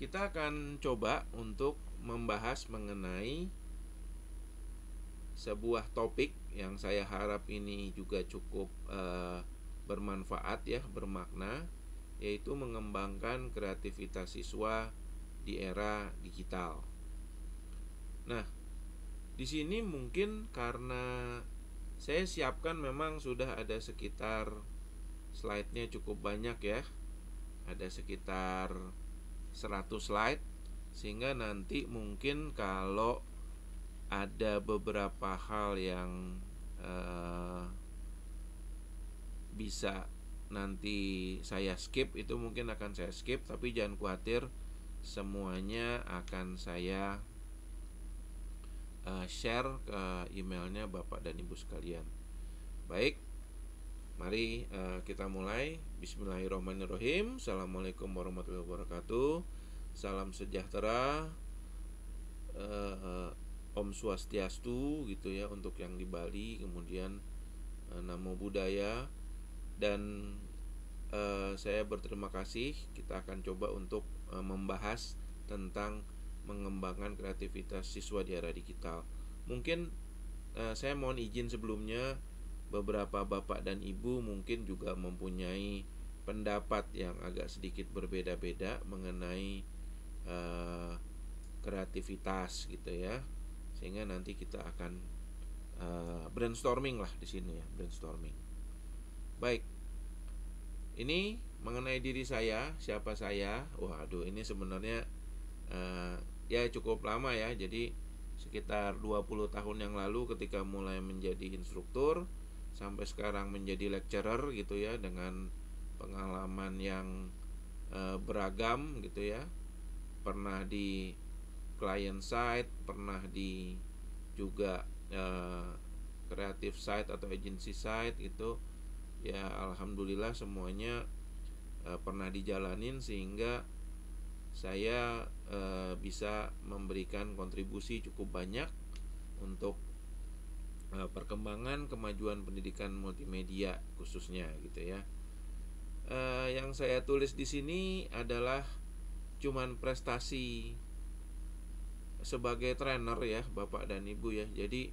kita akan coba untuk membahas mengenai sebuah topik yang saya harap ini juga cukup uh, bermanfaat ya, bermakna yaitu mengembangkan kreativitas siswa di era digital. Nah, di sini mungkin karena saya siapkan memang sudah ada sekitar slide-nya cukup banyak ya. Ada sekitar 100 slide sehingga nanti mungkin kalau ada beberapa hal yang eh, bisa nanti saya skip itu mungkin akan saya skip tapi jangan khawatir semuanya akan saya uh, share ke emailnya Bapak dan Ibu sekalian. Baik, Mari uh, kita mulai. Bismillahirrahmanirrahim. Assalamualaikum warahmatullahi wabarakatuh. Salam sejahtera. Uh, Om Swastiastu gitu ya untuk yang di Bali, kemudian uh, Namo Buddhaya dan uh, saya berterima kasih. Kita akan coba untuk uh, membahas tentang mengembangkan kreativitas siswa di era digital. Mungkin uh, saya mohon izin sebelumnya beberapa bapak dan ibu mungkin juga mempunyai pendapat yang agak sedikit berbeda-beda mengenai uh, kreativitas gitu ya sehingga nanti kita akan uh, brainstorming lah di sini ya brainstorming baik ini mengenai diri saya siapa saya waduh ini sebenarnya uh, ya cukup lama ya jadi sekitar 20 tahun yang lalu ketika mulai menjadi instruktur sampai sekarang menjadi lecturer gitu ya dengan pengalaman yang e, beragam gitu ya pernah di client side pernah di juga e, creative side atau agency side itu ya alhamdulillah semuanya e, pernah dijalanin sehingga saya e, bisa memberikan kontribusi cukup banyak untuk Eh, perkembangan kemajuan pendidikan multimedia khususnya gitu ya. e, yang saya tulis di sini adalah cuman prestasi sebagai trainer ya Bapak dan Ibu ya. Jadi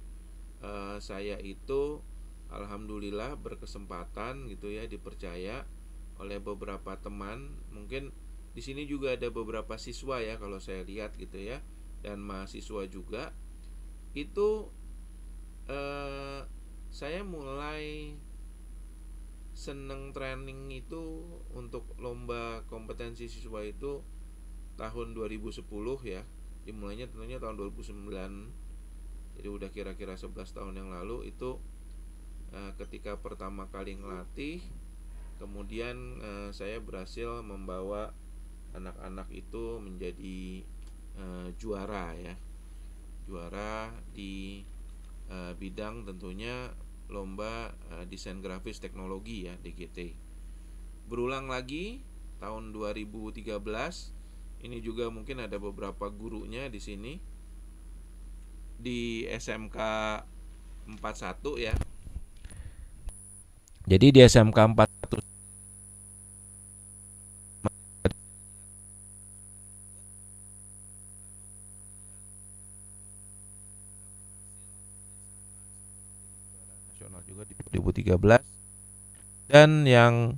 e, saya itu alhamdulillah berkesempatan gitu ya dipercaya oleh beberapa teman. Mungkin di sini juga ada beberapa siswa ya kalau saya lihat gitu ya dan mahasiswa juga itu Eh, saya mulai seneng training itu untuk lomba kompetensi siswa itu tahun 2010 ya dimulainya tentunya tahun 2009 jadi udah kira-kira 11 tahun yang lalu itu eh, ketika pertama kali ngelatih kemudian eh, saya berhasil membawa anak-anak itu menjadi juara ya juara di Eh, bidang tentunya lomba uh, desain grafis teknologi ya DGT. Berulang lagi tahun 2013 ini juga mungkin ada beberapa gurunya di sini di SMK 41 ya. Jadi di SMK 41 2013 dan yang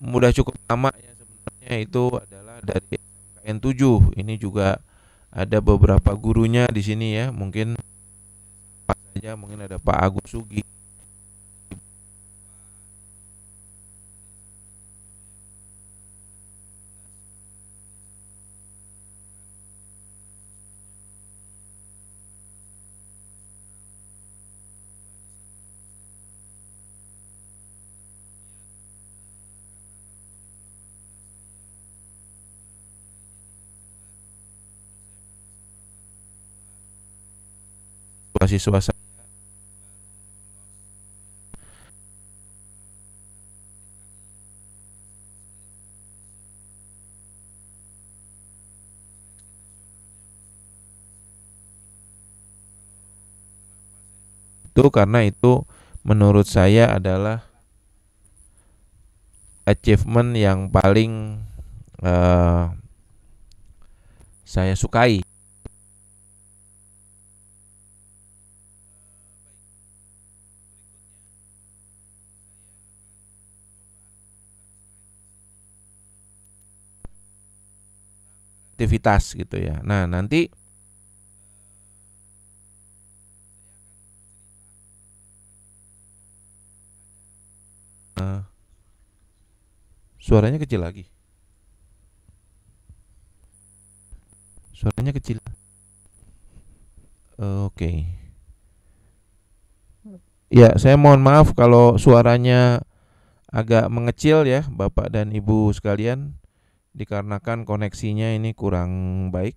mudah cukup lama ya sebenarnya itu adalah dari n 7 ini juga ada beberapa gurunya di sini ya mungkin apa saja mungkin ada Pak Agus Sugi situasi suasana itu karena itu menurut saya adalah achievement yang paling uh, saya sukai aktivitas gitu ya. Nah, nanti eh, suaranya kecil lagi. Suaranya kecil. Oke. Okay. Ya, saya mohon maaf kalau suaranya agak mengecil ya, Bapak dan Ibu sekalian dikarenakan koneksinya ini kurang baik.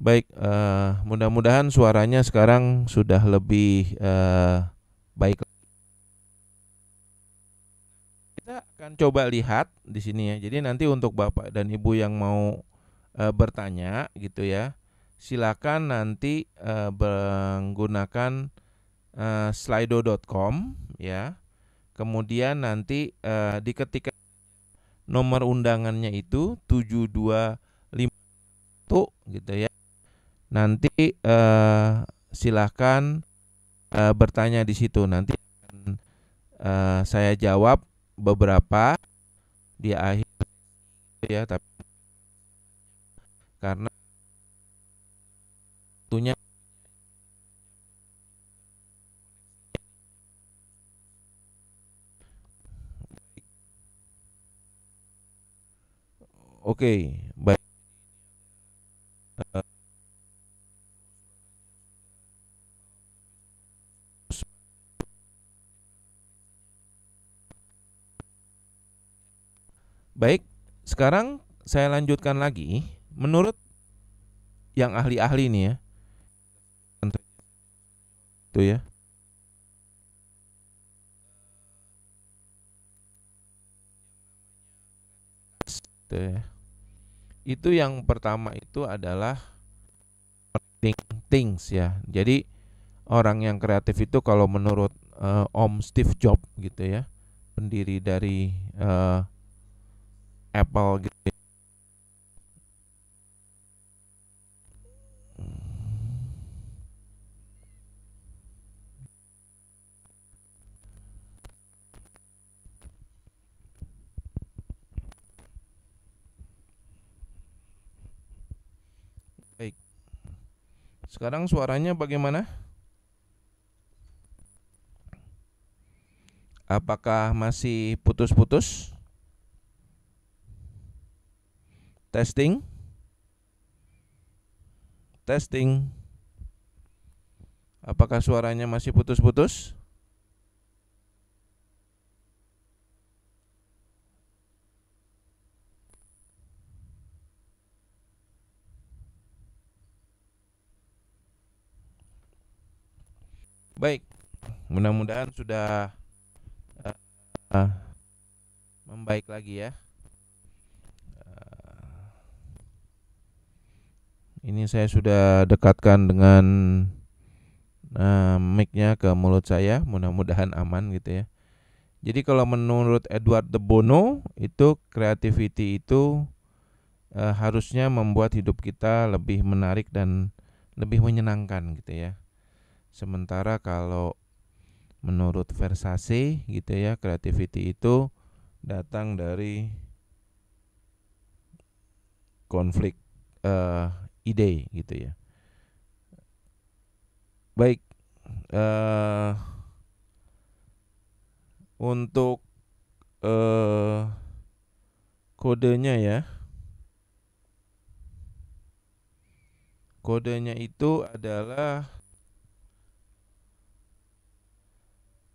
Baik, uh, mudah-mudahan suaranya sekarang sudah lebih uh, baik. Kita akan coba lihat di sini ya. Jadi nanti untuk Bapak dan Ibu yang mau uh, bertanya gitu ya, silakan nanti uh, menggunakan uh, slido.com ya Kemudian nanti uh, eh, ketika nomor undangannya itu 725 tuh gitu ya. Nanti uh, eh, silahkan uh, eh, bertanya di situ. Nanti uh, saya jawab beberapa di akhir ya tapi karena tentunya Oke, okay, baik. Baik, sekarang saya lanjutkan lagi. Menurut yang ahli-ahli ini ya, itu ya. gitu ya. Itu yang pertama itu adalah think things ya. Jadi orang yang kreatif itu kalau menurut uh, Om Steve Jobs gitu ya, pendiri dari uh, Apple gitu Sekarang suaranya bagaimana? Apakah masih putus-putus? Testing. Testing. Apakah suaranya masih putus-putus? Baik, mudah-mudahan sudah uh, uh, membaik lagi ya. Uh, ini saya sudah dekatkan dengan uh, mic-nya ke mulut saya, mudah-mudahan aman gitu ya. Jadi kalau menurut Edward De Bono itu creativity itu uh, harusnya membuat hidup kita lebih menarik dan lebih menyenangkan gitu ya. Sementara kalau menurut versasi gitu ya, creativity itu datang dari konflik uh, ide gitu ya. Baik, uh, untuk uh, kodenya ya. Kodenya itu adalah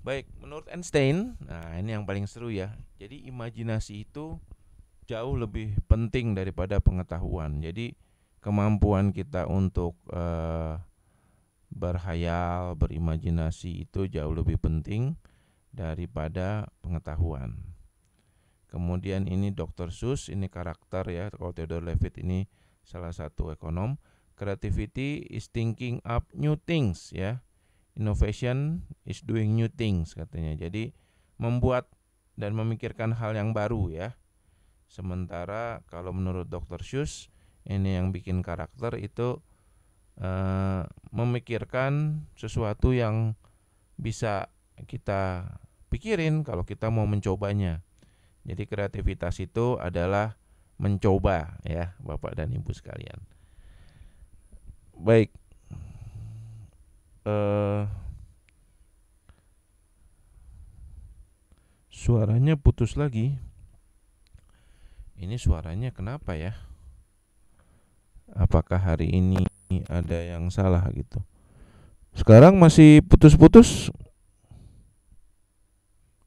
Baik, menurut Einstein, nah ini yang paling seru ya. Jadi imajinasi itu jauh lebih penting daripada pengetahuan. Jadi kemampuan kita untuk uh, berhayal, berimajinasi itu jauh lebih penting daripada pengetahuan. Kemudian ini Dr. Sus, ini karakter ya. Kalau Theodore Levitt ini salah satu ekonom. Creativity is thinking up new things ya Innovation is doing new things katanya. Jadi membuat dan memikirkan hal yang baru ya. Sementara kalau menurut Dr. Shus ini yang bikin karakter itu uh, memikirkan sesuatu yang bisa kita pikirin kalau kita mau mencobanya. Jadi kreativitas itu adalah mencoba ya Bapak dan Ibu sekalian. Baik, Eh, suaranya putus lagi. Ini suaranya kenapa ya? Apakah hari ini ada yang salah gitu? Sekarang masih putus-putus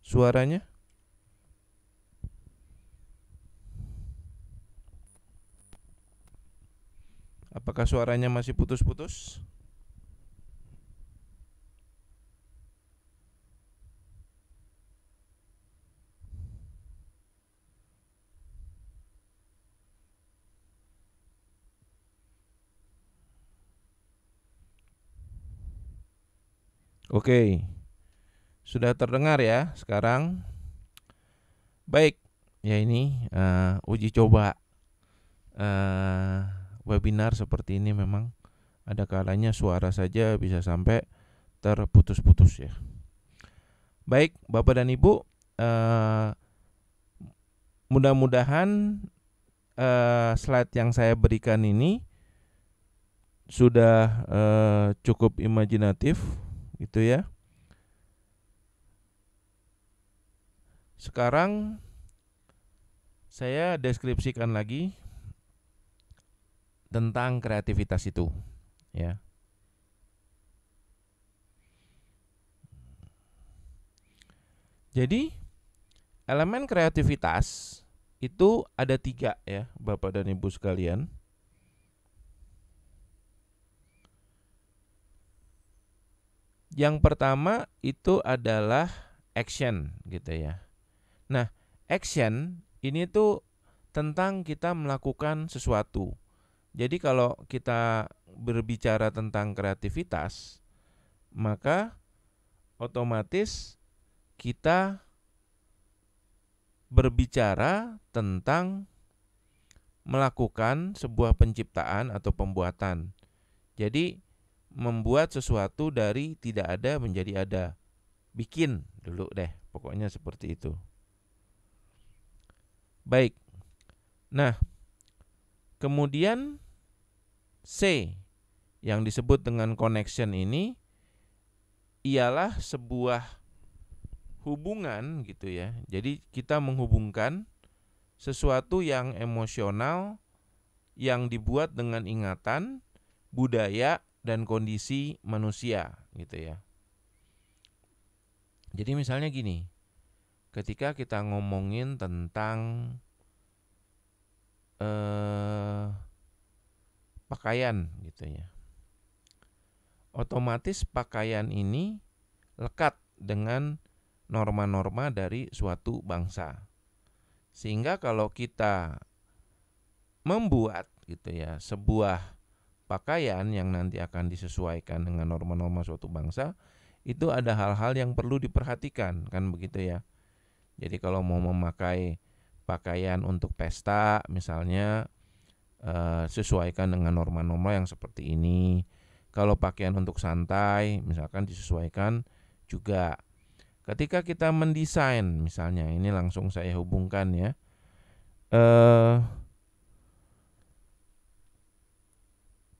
suaranya? Apakah suaranya masih putus-putus? Oke. Sudah terdengar ya sekarang. Baik, ya ini uh, uji coba uh, webinar seperti ini memang ada kalanya suara saja bisa sampai terputus-putus ya. Baik, Bapak dan Ibu, uh, mudah-mudahan uh, slide yang saya berikan ini sudah uh, cukup imajinatif gitu ya. Sekarang saya deskripsikan lagi tentang kreativitas itu, ya. Jadi elemen kreativitas itu ada tiga ya Bapak dan Ibu sekalian. Yang pertama itu adalah action gitu ya. Nah, action ini tuh tentang kita melakukan sesuatu. Jadi kalau kita berbicara tentang kreativitas, maka otomatis kita berbicara tentang melakukan sebuah penciptaan atau pembuatan. Jadi membuat sesuatu dari tidak ada menjadi ada. Bikin dulu deh, pokoknya seperti itu. Baik. Nah, kemudian C yang disebut dengan connection ini ialah sebuah hubungan gitu ya. Jadi kita menghubungkan sesuatu yang emosional yang dibuat dengan ingatan, budaya dan kondisi manusia gitu ya. Jadi misalnya gini, ketika kita ngomongin tentang eh, pakaian gitu ya, otomatis pakaian ini lekat dengan norma-norma dari suatu bangsa. Sehingga kalau kita membuat gitu ya sebuah pakaian yang nanti akan disesuaikan dengan norma-norma suatu bangsa itu ada hal-hal yang perlu diperhatikan kan begitu ya. Jadi kalau mau memakai pakaian untuk pesta misalnya eh, sesuaikan dengan norma-norma yang seperti ini. Kalau pakaian untuk santai misalkan disesuaikan juga. Ketika kita mendesain misalnya ini langsung saya hubungkan ya. Eh,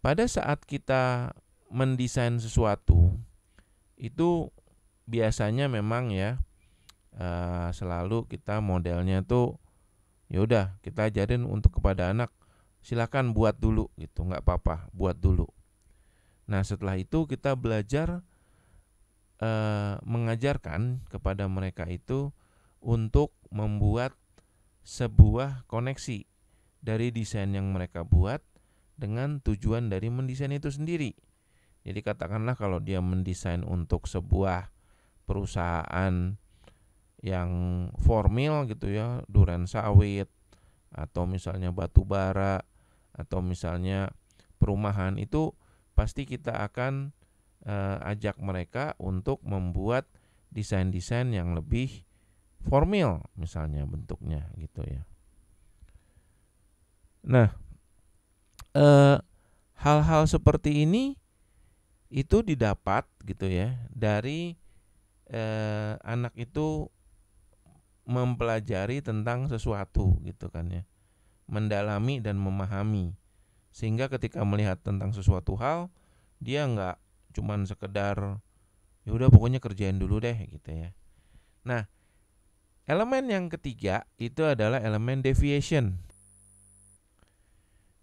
pada saat kita mendesain sesuatu itu biasanya memang ya eh, selalu kita modelnya tuh yaudah kita ajarin untuk kepada anak silakan buat dulu gitu nggak apa-apa buat dulu nah setelah itu kita belajar eh, mengajarkan kepada mereka itu untuk membuat sebuah koneksi dari desain yang mereka buat dengan tujuan dari mendesain itu sendiri. Jadi katakanlah kalau dia mendesain untuk sebuah perusahaan yang formal gitu ya, durian sawit atau misalnya batu bara atau misalnya perumahan itu pasti kita akan e, ajak mereka untuk membuat desain-desain yang lebih formal misalnya bentuknya gitu ya. Nah, eh, hal-hal seperti ini itu didapat gitu ya dari eh, anak itu mempelajari tentang sesuatu gitu kan ya mendalami dan memahami sehingga ketika melihat tentang sesuatu hal dia nggak cuman sekedar ya udah pokoknya kerjain dulu deh gitu ya nah elemen yang ketiga itu adalah elemen deviation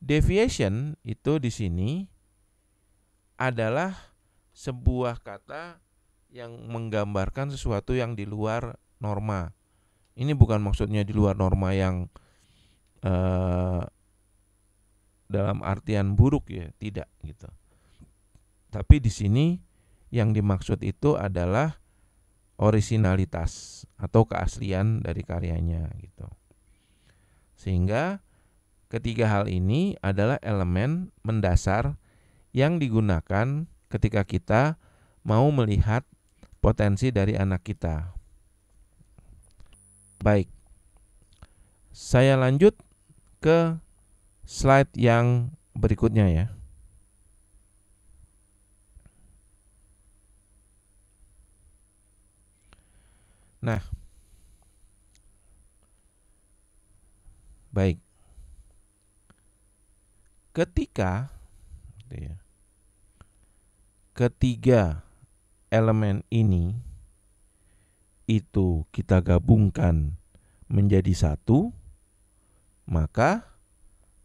Deviation itu di sini adalah sebuah kata yang menggambarkan sesuatu yang di luar norma. Ini bukan maksudnya di luar norma yang eh, dalam artian buruk ya, tidak gitu. Tapi di sini yang dimaksud itu adalah orisinalitas atau keaslian dari karyanya gitu. Sehingga Ketiga hal ini adalah elemen mendasar yang digunakan ketika kita mau melihat potensi dari anak kita. Baik, saya lanjut ke slide yang berikutnya, ya. Nah, baik ketika ya, ketiga elemen ini itu kita gabungkan menjadi satu, maka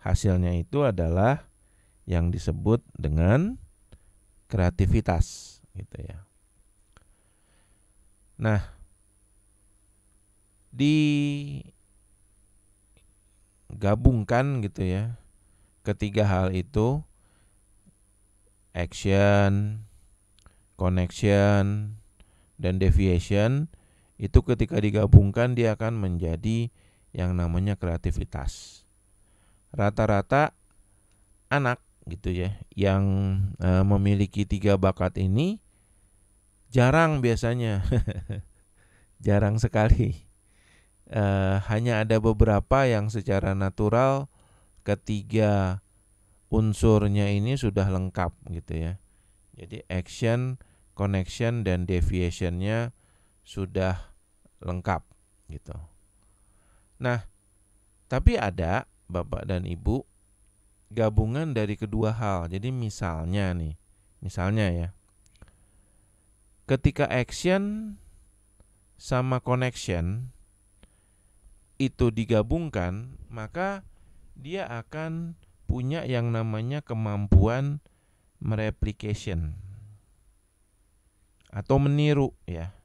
hasilnya itu adalah yang disebut dengan kreativitas gitu ya. Nah, digabungkan gitu ya Ketiga hal itu action, connection, dan deviation itu ketika digabungkan dia akan menjadi yang namanya kreativitas. Rata-rata anak gitu ya yang e, memiliki tiga bakat ini jarang biasanya jarang sekali e, hanya ada beberapa yang secara natural ketiga unsurnya ini sudah lengkap gitu ya. Jadi action, connection dan deviationnya sudah lengkap gitu. Nah, tapi ada Bapak dan Ibu gabungan dari kedua hal. Jadi misalnya nih, misalnya ya. Ketika action sama connection itu digabungkan, maka dia akan punya yang namanya kemampuan mereplication atau meniru ya.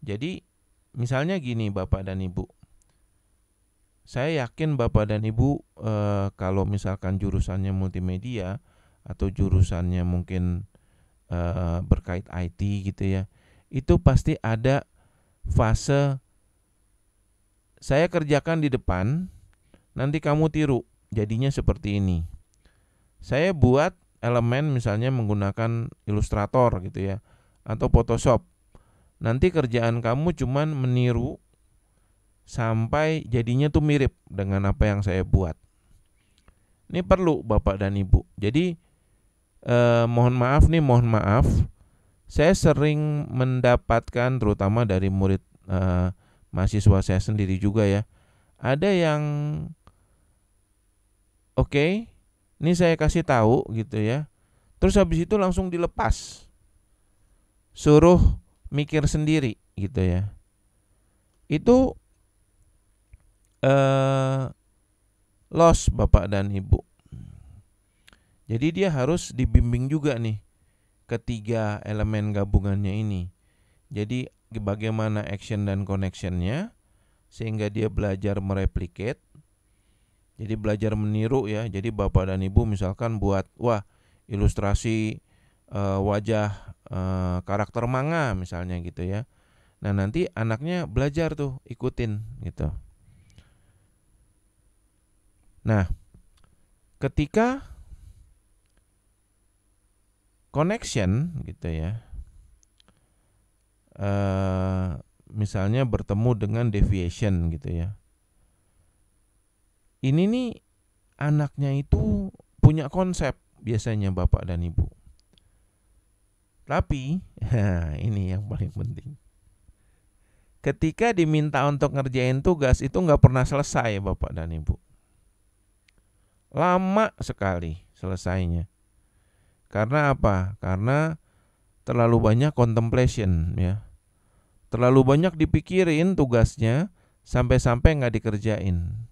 Jadi misalnya gini Bapak dan Ibu. Saya yakin Bapak dan Ibu e, kalau misalkan jurusannya multimedia atau jurusannya mungkin e, berkait IT gitu ya. Itu pasti ada fase saya kerjakan di depan Nanti kamu tiru, jadinya seperti ini. Saya buat elemen misalnya menggunakan Illustrator gitu ya atau Photoshop. Nanti kerjaan kamu cuman meniru sampai jadinya tuh mirip dengan apa yang saya buat. Ini perlu Bapak dan Ibu. Jadi eh, mohon maaf nih, mohon maaf. Saya sering mendapatkan terutama dari murid eh, mahasiswa saya sendiri juga ya. Ada yang oke ini saya kasih tahu gitu ya terus habis itu langsung dilepas suruh mikir sendiri gitu ya itu eh los bapak dan ibu jadi dia harus dibimbing juga nih ketiga elemen gabungannya ini. Jadi bagaimana action dan connectionnya sehingga dia belajar mereplicate jadi belajar meniru ya. Jadi bapak dan ibu misalkan buat wah ilustrasi e, wajah e, karakter manga misalnya gitu ya. Nah nanti anaknya belajar tuh ikutin gitu. Nah ketika connection gitu ya. E, misalnya bertemu dengan deviation gitu ya ini nih anaknya itu punya konsep biasanya bapak dan ibu. Tapi, ini yang paling penting. Ketika diminta untuk ngerjain tugas itu nggak pernah selesai bapak dan ibu. Lama sekali selesainya. Karena apa? Karena terlalu banyak contemplation ya. Terlalu banyak dipikirin tugasnya sampai-sampai nggak dikerjain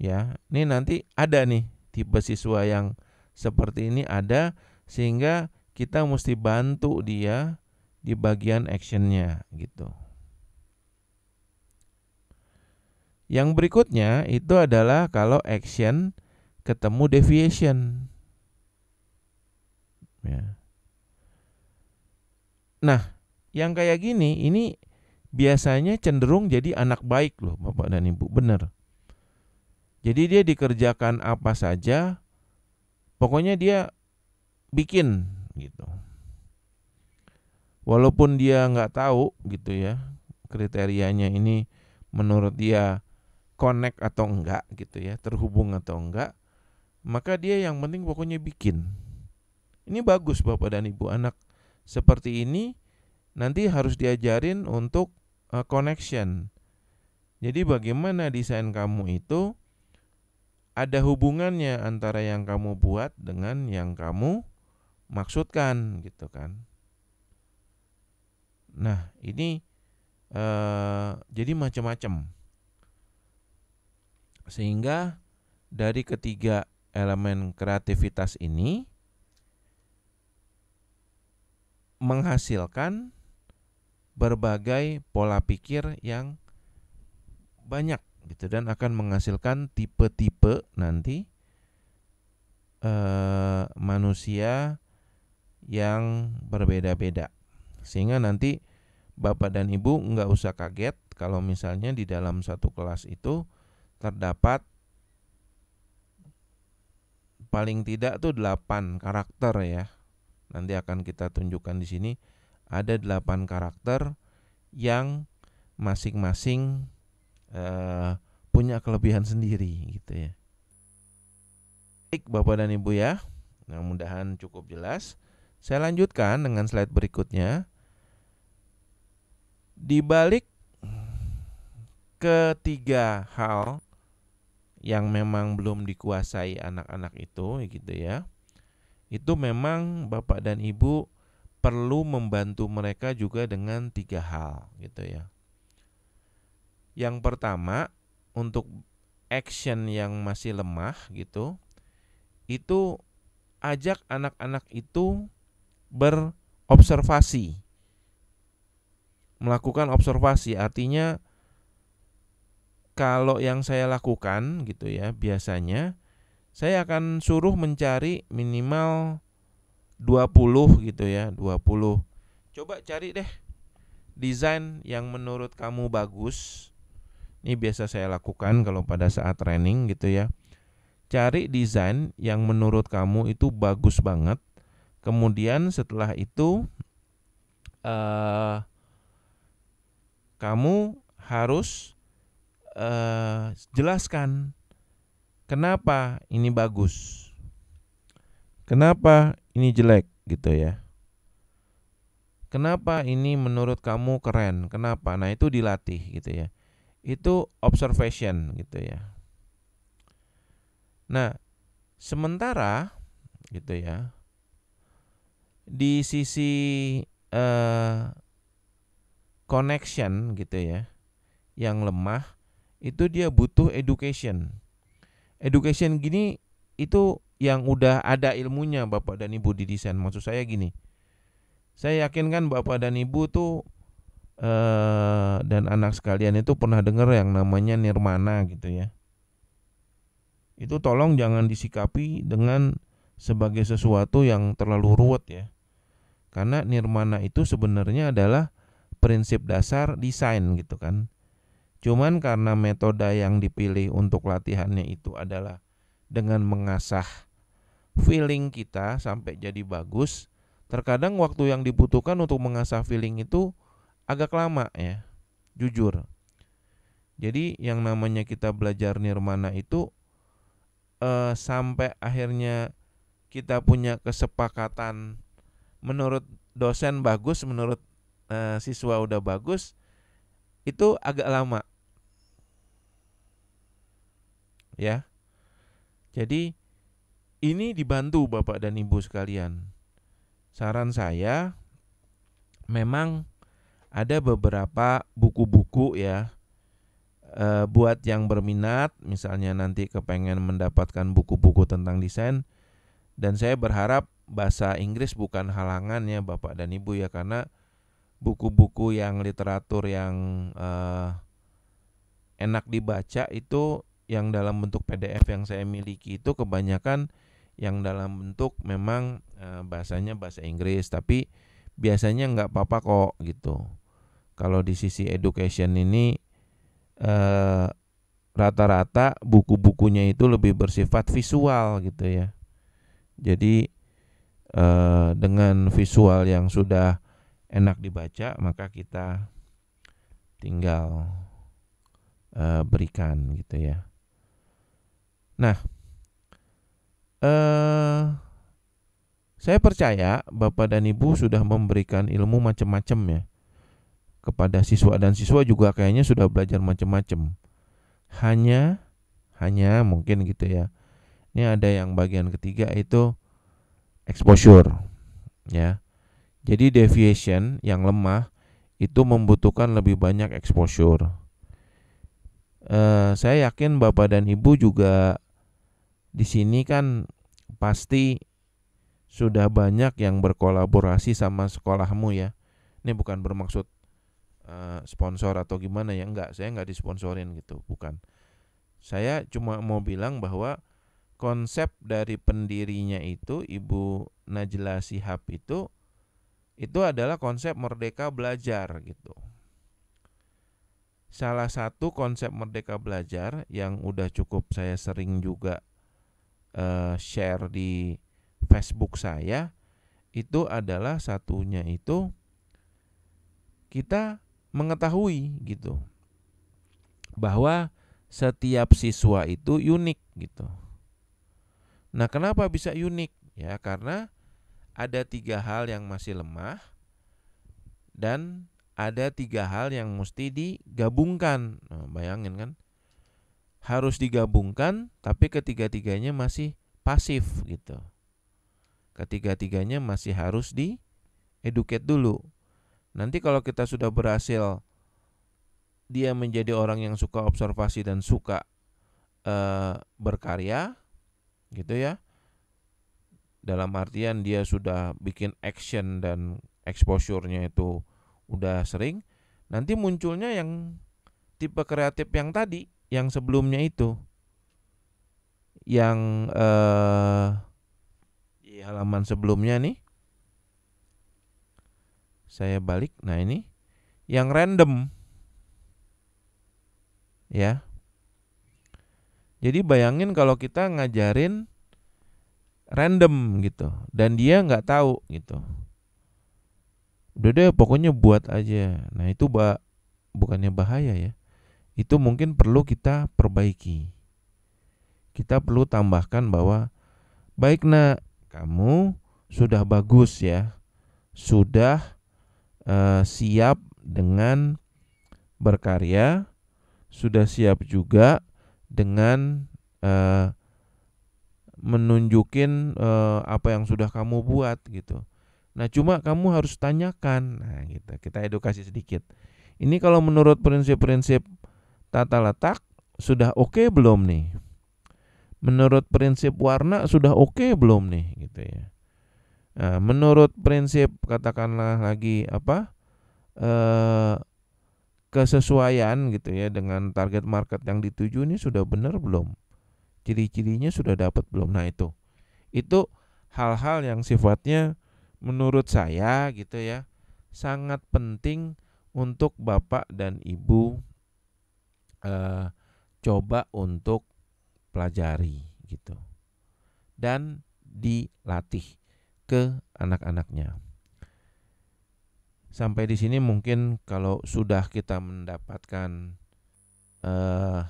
ya ini nanti ada nih tipe siswa yang seperti ini ada sehingga kita mesti bantu dia di bagian actionnya gitu. Yang berikutnya itu adalah kalau action ketemu deviation. Ya. Nah, yang kayak gini ini biasanya cenderung jadi anak baik loh Bapak dan Ibu, Bener. Jadi dia dikerjakan apa saja, pokoknya dia bikin gitu. Walaupun dia nggak tahu gitu ya kriterianya ini menurut dia connect atau enggak gitu ya, terhubung atau enggak, maka dia yang penting pokoknya bikin. Ini bagus Bapak dan Ibu anak seperti ini nanti harus diajarin untuk uh, connection. Jadi bagaimana desain kamu itu ada hubungannya antara yang kamu buat dengan yang kamu maksudkan gitu kan. Nah, ini eh, jadi macam-macam. Sehingga dari ketiga elemen kreativitas ini menghasilkan berbagai pola pikir yang banyak gitu dan akan menghasilkan tipe-tipe nanti eh, manusia yang berbeda-beda sehingga nanti bapak dan ibu nggak usah kaget kalau misalnya di dalam satu kelas itu terdapat paling tidak tuh 8 karakter ya. Nanti akan kita tunjukkan di sini ada 8 karakter yang masing-masing uh, punya kelebihan sendiri gitu ya. Baik Bapak dan Ibu ya, nah, mudah-mudahan cukup jelas. Saya lanjutkan dengan slide berikutnya. Di balik ketiga hal yang memang belum dikuasai anak-anak itu gitu ya. Itu memang Bapak dan Ibu perlu membantu mereka juga dengan tiga hal gitu ya. Yang pertama, untuk action yang masih lemah gitu, itu ajak anak-anak itu berobservasi. Melakukan observasi artinya kalau yang saya lakukan gitu ya, biasanya saya akan suruh mencari minimal 20 gitu ya, 20. Coba cari deh desain yang menurut kamu bagus ini biasa saya lakukan kalau pada saat training gitu ya. Cari desain yang menurut kamu itu bagus banget. Kemudian setelah itu uh, kamu harus uh, jelaskan kenapa ini bagus. Kenapa ini jelek gitu ya. Kenapa ini menurut kamu keren? Kenapa? Nah, itu dilatih gitu ya itu observation gitu ya. Nah, sementara gitu ya di sisi eh connection gitu ya yang lemah itu dia butuh education. Education gini itu yang udah ada ilmunya Bapak dan Ibu di desain. Maksud saya gini. Saya yakin kan Bapak dan Ibu tuh Eh, dan anak sekalian itu pernah dengar yang namanya nirmana gitu ya. Itu tolong jangan disikapi dengan sebagai sesuatu yang terlalu ruwet ya. Karena nirmana itu sebenarnya adalah prinsip dasar desain gitu kan. Cuman karena metode yang dipilih untuk latihannya itu adalah dengan mengasah feeling kita sampai jadi bagus, terkadang waktu yang dibutuhkan untuk mengasah feeling itu agak lama ya, jujur. Jadi yang namanya kita belajar nirmana itu eh, sampai akhirnya kita punya kesepakatan menurut dosen bagus, menurut eh, siswa udah bagus, itu agak lama. Ya. Jadi ini dibantu Bapak dan Ibu sekalian. Saran saya memang ada beberapa buku-buku ya e, buat yang berminat misalnya nanti kepengen mendapatkan buku-buku tentang desain dan saya berharap bahasa Inggris bukan halangan ya Bapak dan Ibu ya karena buku-buku yang literatur yang e, enak dibaca itu yang dalam bentuk PDF yang saya miliki itu kebanyakan yang dalam bentuk memang e, bahasanya bahasa Inggris tapi biasanya nggak apa-apa kok gitu kalau di sisi education ini eh, rata-rata buku-bukunya itu lebih bersifat visual gitu ya. Jadi eh, dengan visual yang sudah enak dibaca maka kita tinggal eh, berikan gitu ya. Nah, eh, saya percaya Bapak dan Ibu sudah memberikan ilmu macam-macam ya kepada siswa dan siswa juga kayaknya sudah belajar macam-macam. Hanya hanya mungkin gitu ya. Ini ada yang bagian ketiga itu exposure ya. Jadi deviation yang lemah itu membutuhkan lebih banyak exposure. Uh, saya yakin Bapak dan Ibu juga di sini kan pasti sudah banyak yang berkolaborasi sama sekolahmu ya. Ini bukan bermaksud Eh, sponsor atau gimana ya enggak saya enggak disponsorin gitu bukan saya cuma mau bilang bahwa konsep dari pendirinya itu Ibu Najla Sihab itu itu adalah konsep merdeka belajar gitu salah satu konsep merdeka belajar yang udah cukup saya sering juga uh, share di Facebook saya itu adalah satunya itu kita mengetahui gitu bahwa setiap siswa itu unik gitu. Nah, kenapa bisa unik? Ya, karena ada tiga hal yang masih lemah dan ada tiga hal yang mesti digabungkan. Nah, bayangin kan, harus digabungkan, tapi ketiga-tiganya masih pasif gitu. Ketiga-tiganya masih harus di educate dulu. Nanti kalau kita sudah berhasil dia menjadi orang yang suka observasi dan suka e, berkarya gitu ya. Dalam artian dia sudah bikin action dan exposure-nya itu udah sering, nanti munculnya yang tipe kreatif yang tadi yang sebelumnya itu yang eh di halaman sebelumnya nih saya balik. Nah, ini yang random. Ya. Jadi bayangin kalau kita ngajarin random gitu dan dia nggak tahu gitu. Udah deh pokoknya buat aja. Nah, itu ba bukannya bahaya ya. Itu mungkin perlu kita perbaiki. Kita perlu tambahkan bahwa baik nak, kamu sudah bagus ya. Sudah uh, siap dengan berkarya, sudah siap juga dengan uh, menunjukin uh, apa yang sudah kamu buat gitu. Nah, cuma kamu harus tanyakan. Nah, gitu. Kita edukasi sedikit. Ini kalau menurut prinsip-prinsip tata letak sudah oke okay belum nih? Menurut prinsip warna sudah oke okay belum nih gitu ya. Nah, menurut prinsip katakanlah lagi apa eh, kesesuaian gitu ya dengan target market yang dituju ini sudah benar belum? Ciri-cirinya sudah dapat belum? Nah itu itu hal-hal yang sifatnya menurut saya gitu ya sangat penting untuk bapak dan ibu eh, coba untuk pelajari gitu dan dilatih ke anak-anaknya. Sampai di sini mungkin kalau sudah kita mendapatkan uh,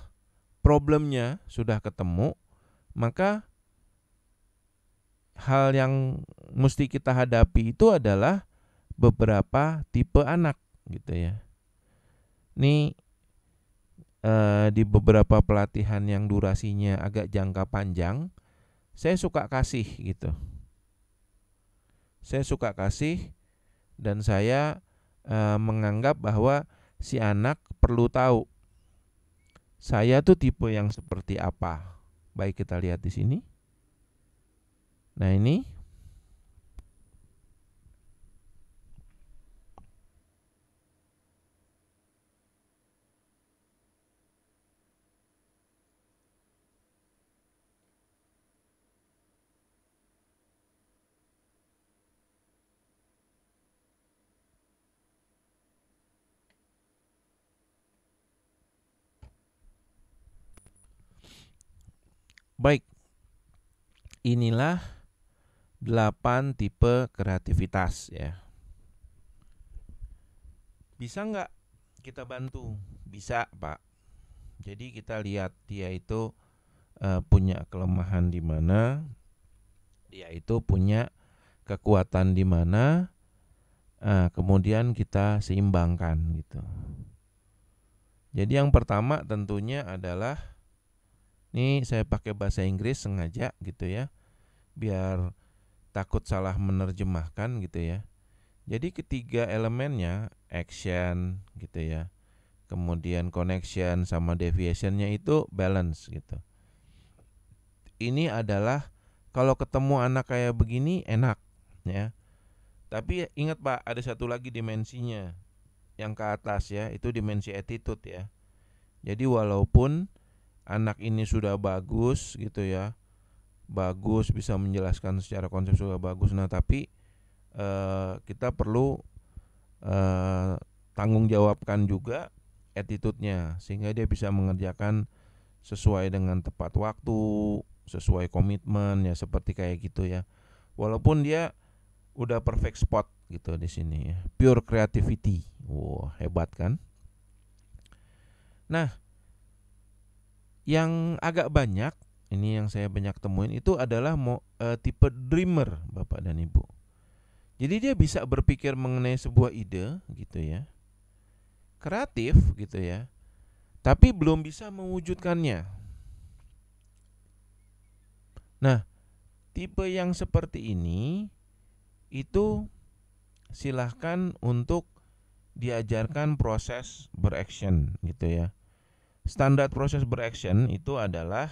problemnya sudah ketemu, maka hal yang mesti kita hadapi itu adalah beberapa tipe anak gitu ya. Ini eh, di beberapa pelatihan yang durasinya agak jangka panjang, saya suka kasih gitu saya suka kasih dan saya e, menganggap bahwa si anak perlu tahu saya tuh tipe yang seperti apa. Baik kita lihat di sini. Nah, ini Baik. Inilah delapan tipe kreativitas ya. Bisa nggak kita bantu? Bisa, Pak. Jadi kita lihat dia itu uh, punya kelemahan di mana, dia itu punya kekuatan di mana, uh, kemudian kita seimbangkan gitu. Jadi yang pertama tentunya adalah ini saya pakai bahasa Inggris sengaja gitu ya. Biar takut salah menerjemahkan gitu ya. Jadi ketiga elemennya action gitu ya. Kemudian connection sama deviationnya itu balance gitu. Ini adalah kalau ketemu anak kayak begini enak ya. Tapi ingat Pak, ada satu lagi dimensinya yang ke atas ya, itu dimensi attitude ya. Jadi walaupun anak ini sudah bagus gitu ya bagus bisa menjelaskan secara konsep sudah bagus nah tapi eh, kita perlu eh, tanggung jawabkan juga attitude-nya sehingga dia bisa mengerjakan sesuai dengan tepat waktu sesuai komitmen ya seperti kayak gitu ya walaupun dia udah perfect spot gitu di sini ya. Pure creativity. Wow, hebat kan? Nah, yang agak banyak ini yang saya banyak temuin itu adalah mo, e, tipe dreamer bapak dan ibu jadi dia bisa berpikir mengenai sebuah ide gitu ya kreatif gitu ya tapi belum bisa mewujudkannya nah tipe yang seperti ini itu silahkan untuk diajarkan proses beraction gitu ya standar proses beraction itu adalah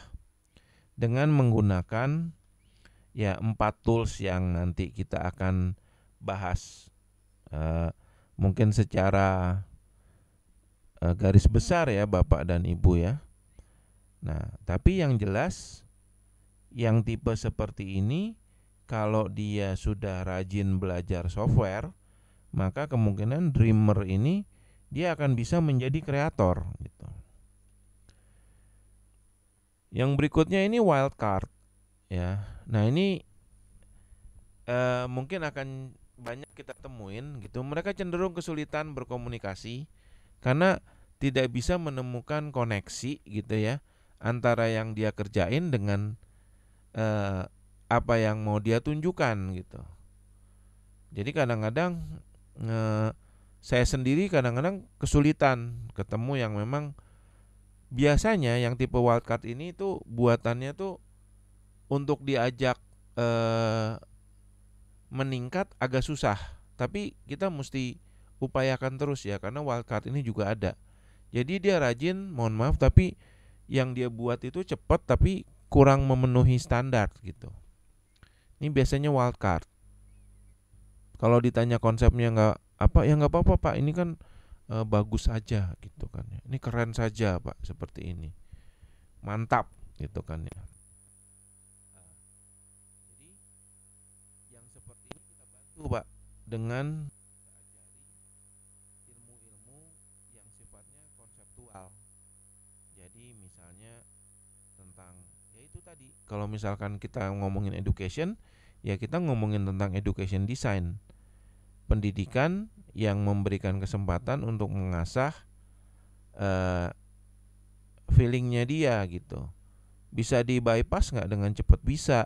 dengan menggunakan ya empat tools yang nanti kita akan bahas uh, mungkin secara uh, garis besar ya Bapak dan Ibu ya. Nah, tapi yang jelas yang tipe seperti ini kalau dia sudah rajin belajar software, maka kemungkinan dreamer ini dia akan bisa menjadi kreator gitu. Yang berikutnya ini wild card ya. Nah, ini eh, mungkin akan banyak kita temuin gitu. Mereka cenderung kesulitan berkomunikasi karena tidak bisa menemukan koneksi gitu ya antara yang dia kerjain dengan eh, apa yang mau dia tunjukkan gitu. Jadi kadang-kadang eh, saya sendiri kadang-kadang kesulitan ketemu yang memang biasanya yang tipe wildcard ini tuh buatannya tuh untuk diajak eh, meningkat agak susah tapi kita mesti upayakan terus ya karena wildcard ini juga ada jadi dia rajin mohon maaf tapi yang dia buat itu cepat tapi kurang memenuhi standar gitu ini biasanya wildcard kalau ditanya konsepnya nggak apa ya nggak apa-apa pak ini kan e, bagus saja gitu kan ya. Ini keren saja, Pak, seperti ini. Mantap gitu kan ya. Jadi yang seperti ini kita bantu, Pak, dengan ilmu-ilmu yang sifatnya konseptual. Jadi misalnya tentang ya itu tadi. Kalau misalkan kita ngomongin education, ya kita ngomongin tentang education design pendidikan yang memberikan kesempatan untuk mengasah uh, feelingnya dia gitu. Bisa di bypass nggak dengan cepat bisa.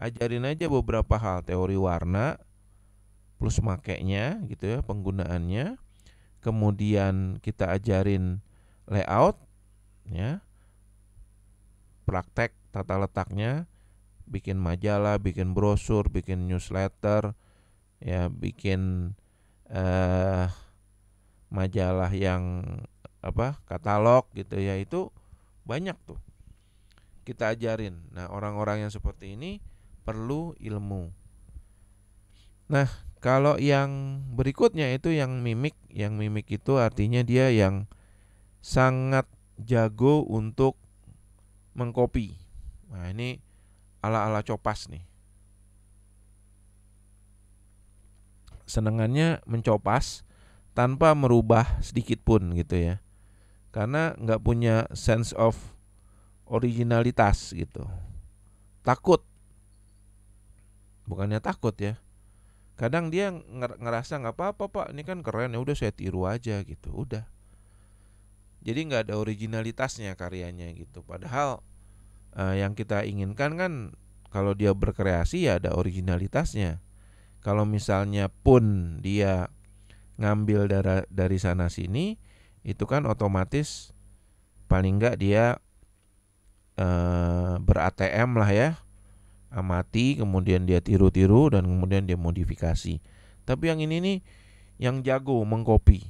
Ajarin aja beberapa hal teori warna plus makainya gitu ya penggunaannya. Kemudian kita ajarin layout ya. Praktek tata letaknya, bikin majalah, bikin brosur, bikin newsletter, ya bikin eh majalah yang apa katalog gitu ya itu banyak tuh kita ajarin. Nah, orang-orang yang seperti ini perlu ilmu. Nah, kalau yang berikutnya itu yang mimik, yang mimik itu artinya dia yang sangat jago untuk mengkopi. Nah, ini ala-ala copas nih. senengannya mencopas tanpa merubah sedikit pun gitu ya karena nggak punya sense of originalitas gitu takut bukannya takut ya kadang dia ngerasa nggak apa-apa pak ini kan keren ya udah saya tiru aja gitu udah jadi nggak ada originalitasnya karyanya gitu padahal eh, yang kita inginkan kan kalau dia berkreasi ya ada originalitasnya kalau misalnya pun dia ngambil darah dari sana sini itu kan otomatis paling nggak dia e, eh, ber-ATM lah ya amati kemudian dia tiru-tiru dan kemudian dia modifikasi tapi yang ini nih yang jago mengcopy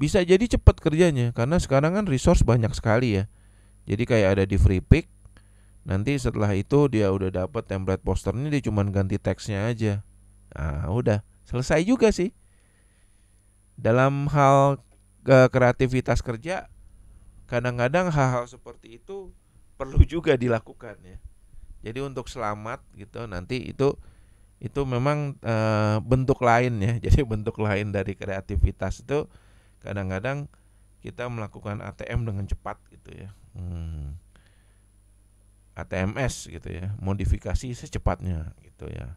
bisa jadi cepat kerjanya karena sekarang kan resource banyak sekali ya jadi kayak ada di free pick nanti setelah itu dia udah dapat template posternya dia cuma ganti teksnya aja Nah, udah selesai juga sih. Dalam hal ke kreativitas kerja, kadang-kadang hal-hal seperti itu perlu juga dilakukan ya. Jadi untuk selamat gitu nanti itu itu memang e, bentuk lain ya. Jadi bentuk lain dari kreativitas itu kadang-kadang kita melakukan ATM dengan cepat gitu ya. Hmm. ATMS gitu ya, modifikasi secepatnya gitu ya.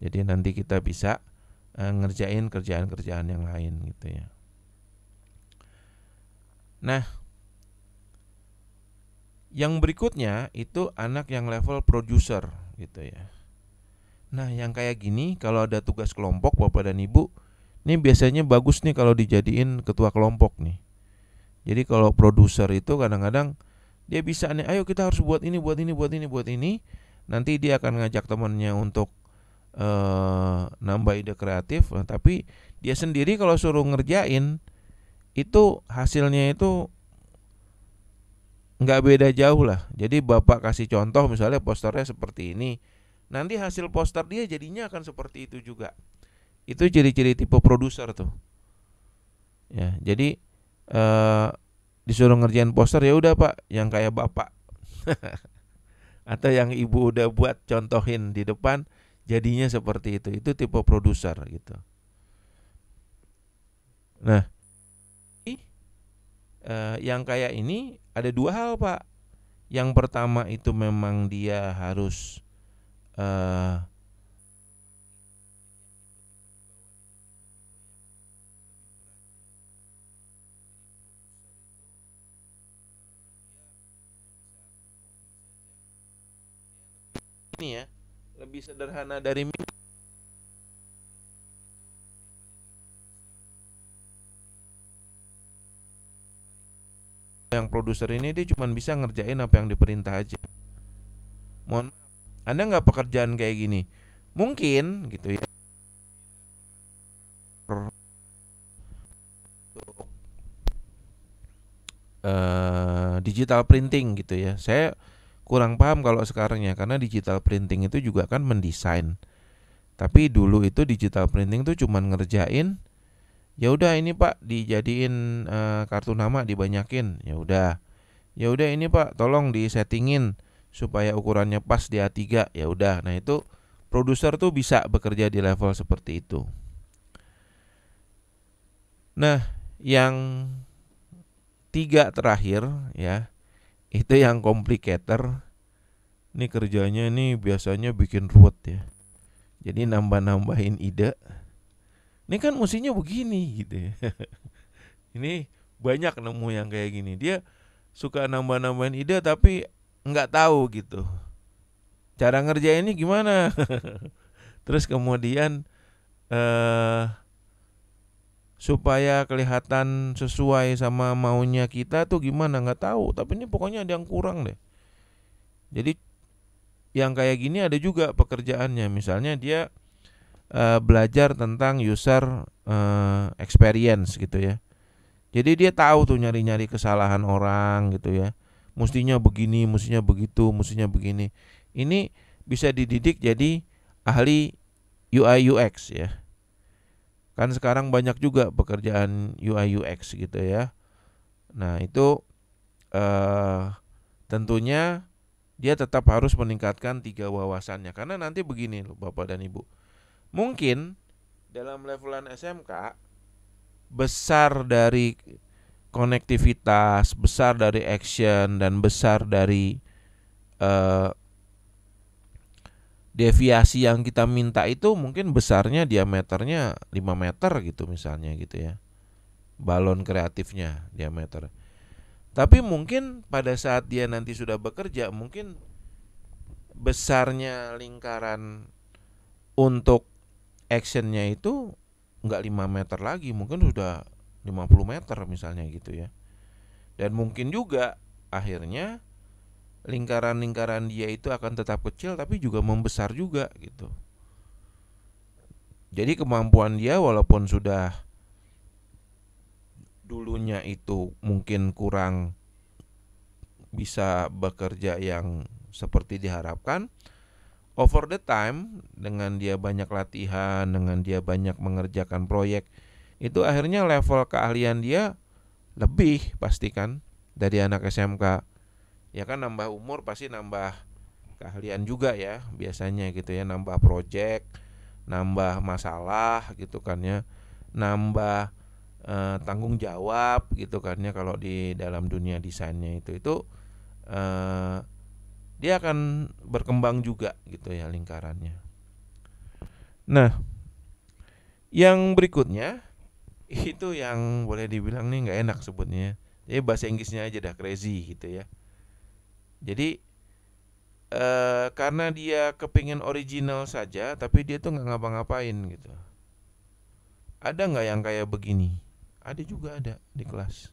Jadi nanti kita bisa uh, ngerjain kerjaan-kerjaan yang lain gitu ya. Nah, yang berikutnya itu anak yang level producer gitu ya. Nah, yang kayak gini kalau ada tugas kelompok Bapak dan Ibu, ini biasanya bagus nih kalau dijadiin ketua kelompok nih. Jadi kalau produser itu kadang-kadang dia bisa nih, ayo kita harus buat ini, buat ini, buat ini, buat ini. Nanti dia akan ngajak temannya untuk uh, nambah ide kreatif nah, tapi dia sendiri kalau suruh ngerjain itu hasilnya itu nggak beda jauh lah jadi bapak kasih contoh misalnya posternya seperti ini nanti hasil poster dia jadinya akan seperti itu juga itu ciri-ciri tipe produser tuh ya jadi eh, disuruh ngerjain poster ya udah pak yang kayak bapak atau yang ibu udah buat contohin di depan jadinya seperti itu itu tipe produser gitu nah eh, yang kayak ini ada dua hal pak yang pertama itu memang dia harus eh, ini ya lebih sederhana dari mimpi. Yang produser ini dia cuma bisa ngerjain apa yang diperintah aja. Mohon maaf, Anda nggak pekerjaan kayak gini? Mungkin gitu ya. Eh, digital printing gitu ya. Saya kurang paham kalau sekarang ya karena digital printing itu juga kan mendesain. Tapi dulu itu digital printing itu cuman ngerjain ya udah ini Pak dijadiin e, kartu nama dibanyakin. Ya udah. Ya udah ini Pak tolong disettingin supaya ukurannya pas di A3. Ya udah. Nah, itu produser tuh bisa bekerja di level seperti itu. Nah, yang tiga terakhir ya itu yang komplikator, ini kerjanya ini biasanya bikin ruwet ya jadi nambah-nambahin ide ini kan musinya begini gitu ya ini banyak nemu yang kayak gini dia suka nambah-nambahin ide tapi nggak tahu gitu cara ngerjainnya gimana terus kemudian eh uh, supaya kelihatan sesuai sama maunya kita tuh gimana nggak tahu tapi ini pokoknya ada yang kurang deh jadi yang kayak gini ada juga pekerjaannya misalnya dia uh, belajar tentang user uh, experience gitu ya jadi dia tahu tuh nyari-nyari kesalahan orang gitu ya mestinya begini mestinya begitu mestinya begini ini bisa dididik jadi ahli UI UX ya Kan sekarang banyak juga pekerjaan UI UX gitu ya. Nah, itu eh tentunya dia tetap harus meningkatkan tiga wawasannya karena nanti begini loh Bapak dan Ibu. Mungkin dalam levelan SMK besar dari konektivitas, besar dari action dan besar dari eh deviasi yang kita minta itu mungkin besarnya diameternya 5 meter gitu misalnya gitu ya. Balon kreatifnya diameter. Tapi mungkin pada saat dia nanti sudah bekerja mungkin besarnya lingkaran untuk actionnya itu nggak 5 meter lagi mungkin sudah 50 meter misalnya gitu ya. Dan mungkin juga akhirnya lingkaran-lingkaran dia itu akan tetap kecil tapi juga membesar juga gitu. Jadi kemampuan dia walaupun sudah dulunya itu mungkin kurang bisa bekerja yang seperti diharapkan over the time dengan dia banyak latihan, dengan dia banyak mengerjakan proyek itu akhirnya level keahlian dia lebih pastikan dari anak SMK ya kan nambah umur pasti nambah keahlian juga ya biasanya gitu ya nambah project nambah masalah gitu kan ya nambah eh, tanggung jawab gitu kan ya kalau di dalam dunia desainnya itu itu eh, dia akan berkembang juga gitu ya lingkarannya nah yang berikutnya itu yang boleh dibilang nih nggak enak sebutnya ya bahasa Inggrisnya aja dah crazy gitu ya jadi eh, karena dia kepingin original saja, tapi dia tuh nggak ngapa-ngapain gitu. Ada nggak yang kayak begini? Ada juga ada di kelas.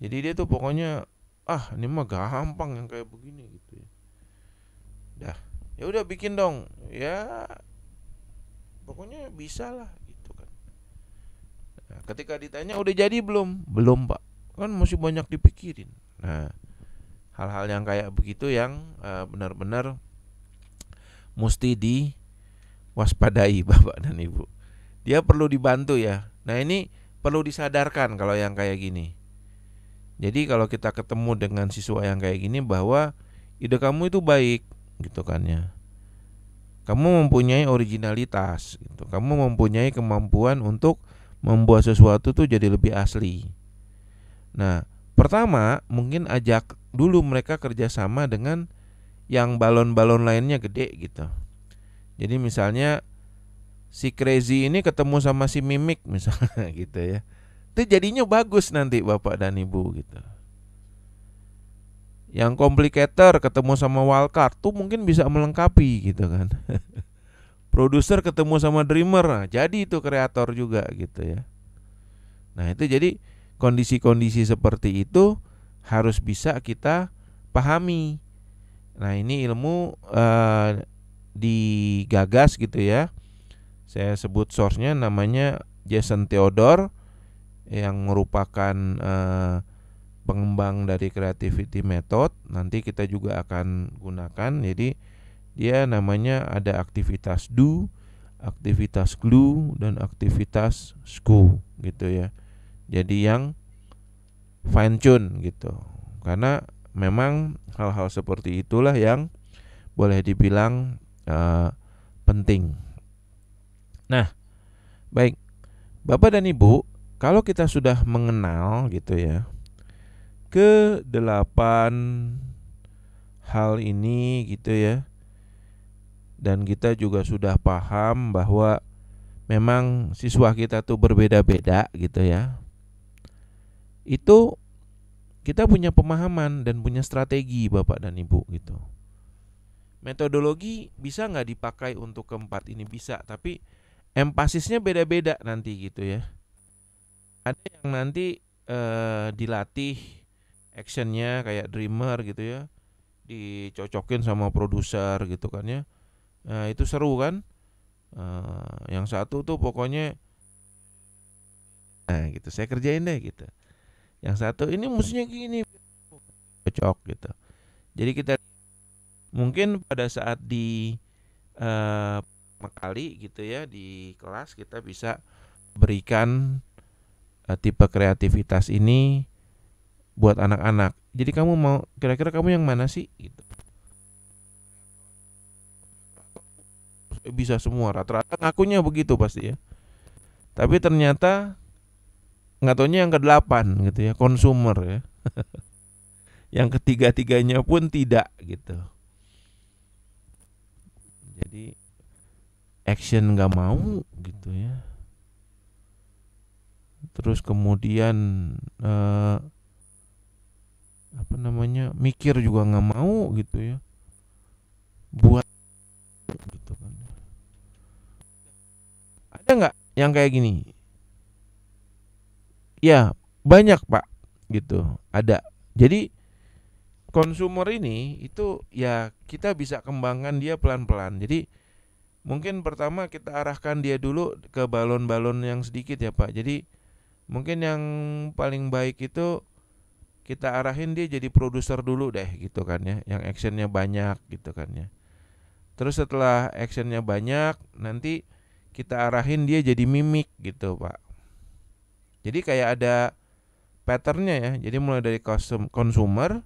Jadi dia tuh pokoknya ah ini mah gampang yang kayak begini gitu ya. Dah, ya udah bikin dong. Ya pokoknya bisa lah gitu kan. Nah, ketika ditanya udah jadi belum? Belum, Pak. Kan masih banyak dipikirin. Nah, hal-hal yang kayak begitu yang uh, benar-benar mesti diwaspadai Bapak dan Ibu. Dia perlu dibantu ya. Nah, ini perlu disadarkan kalau yang kayak gini. Jadi kalau kita ketemu dengan siswa yang kayak gini bahwa ide kamu itu baik gitu kan ya. Kamu mempunyai originalitas gitu. Kamu mempunyai kemampuan untuk membuat sesuatu tuh jadi lebih asli. Nah, pertama mungkin ajak dulu mereka kerjasama dengan yang balon-balon lainnya gede gitu. Jadi misalnya si Crazy ini ketemu sama si Mimik misalnya gitu ya. Itu jadinya bagus nanti Bapak dan Ibu gitu. Yang complicator ketemu sama wildcard tuh mungkin bisa melengkapi gitu kan. Produser ketemu sama dreamer, nah, jadi itu kreator juga gitu ya. Nah, itu jadi kondisi-kondisi seperti itu harus bisa kita pahami. Nah, ini ilmu uh, digagas gitu ya. Saya sebut source-nya namanya Jason Theodore yang merupakan uh, pengembang dari creativity method. Nanti kita juga akan gunakan. Jadi dia namanya ada aktivitas do, aktivitas glue dan aktivitas school gitu ya. Jadi yang fine tune gitu. Karena memang hal-hal seperti itulah yang boleh dibilang uh, penting. Nah, baik. Bapak dan Ibu, kalau kita sudah mengenal gitu ya ke delapan hal ini gitu ya dan kita juga sudah paham bahwa memang siswa kita tuh berbeda-beda gitu ya itu kita punya pemahaman dan punya strategi Bapak dan Ibu gitu. Metodologi bisa nggak dipakai untuk keempat ini bisa, tapi empasisnya beda-beda nanti gitu ya. Ada yang nanti eh, dilatih actionnya kayak dreamer gitu ya, dicocokin sama produser gitu kan ya. Nah, itu seru kan? Eh, yang satu tuh pokoknya, nah gitu saya kerjain deh gitu yang satu ini musuhnya gini cocok gitu jadi kita mungkin pada saat di uh, kali gitu ya di kelas kita bisa berikan uh, tipe kreativitas ini buat anak-anak jadi kamu mau kira-kira kamu yang mana sih gitu bisa semua rata-rata ngakunya begitu pasti ya tapi ternyata nggak taunya yang ke-8 gitu ya, consumer ya. yang ketiga-tiganya pun tidak gitu. Jadi action nggak mau gitu ya. Terus kemudian eh, apa namanya mikir juga nggak mau gitu ya. Buat gitu kan. Ada nggak yang kayak gini? ya banyak pak gitu ada jadi konsumer ini itu ya kita bisa kembangkan dia pelan-pelan jadi mungkin pertama kita arahkan dia dulu ke balon-balon yang sedikit ya pak jadi mungkin yang paling baik itu kita arahin dia jadi produser dulu deh gitu kan ya yang actionnya banyak gitu kan ya terus setelah actionnya banyak nanti kita arahin dia jadi mimik gitu pak jadi kayak ada patternnya ya. Jadi mulai dari consumer,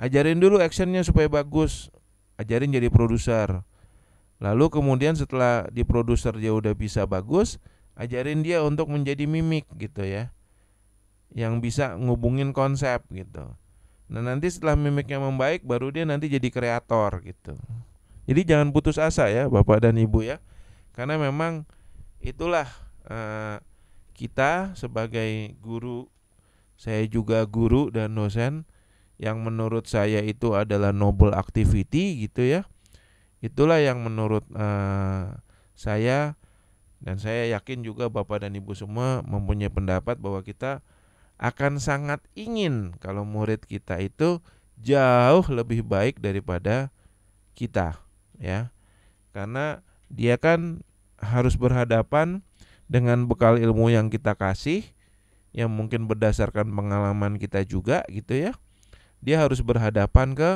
ajarin dulu actionnya supaya bagus, ajarin jadi produser. Lalu kemudian setelah di produser dia udah bisa bagus, ajarin dia untuk menjadi mimik gitu ya. Yang bisa ngubungin konsep gitu. Nah nanti setelah mimiknya membaik baru dia nanti jadi kreator gitu. Jadi jangan putus asa ya Bapak dan Ibu ya. Karena memang itulah uh, kita sebagai guru, saya juga guru dan dosen yang menurut saya itu adalah noble activity gitu ya. Itulah yang menurut uh, saya dan saya yakin juga Bapak dan Ibu semua mempunyai pendapat bahwa kita akan sangat ingin kalau murid kita itu jauh lebih baik daripada kita ya karena dia kan harus berhadapan dengan bekal ilmu yang kita kasih yang mungkin berdasarkan pengalaman kita juga gitu ya. Dia harus berhadapan ke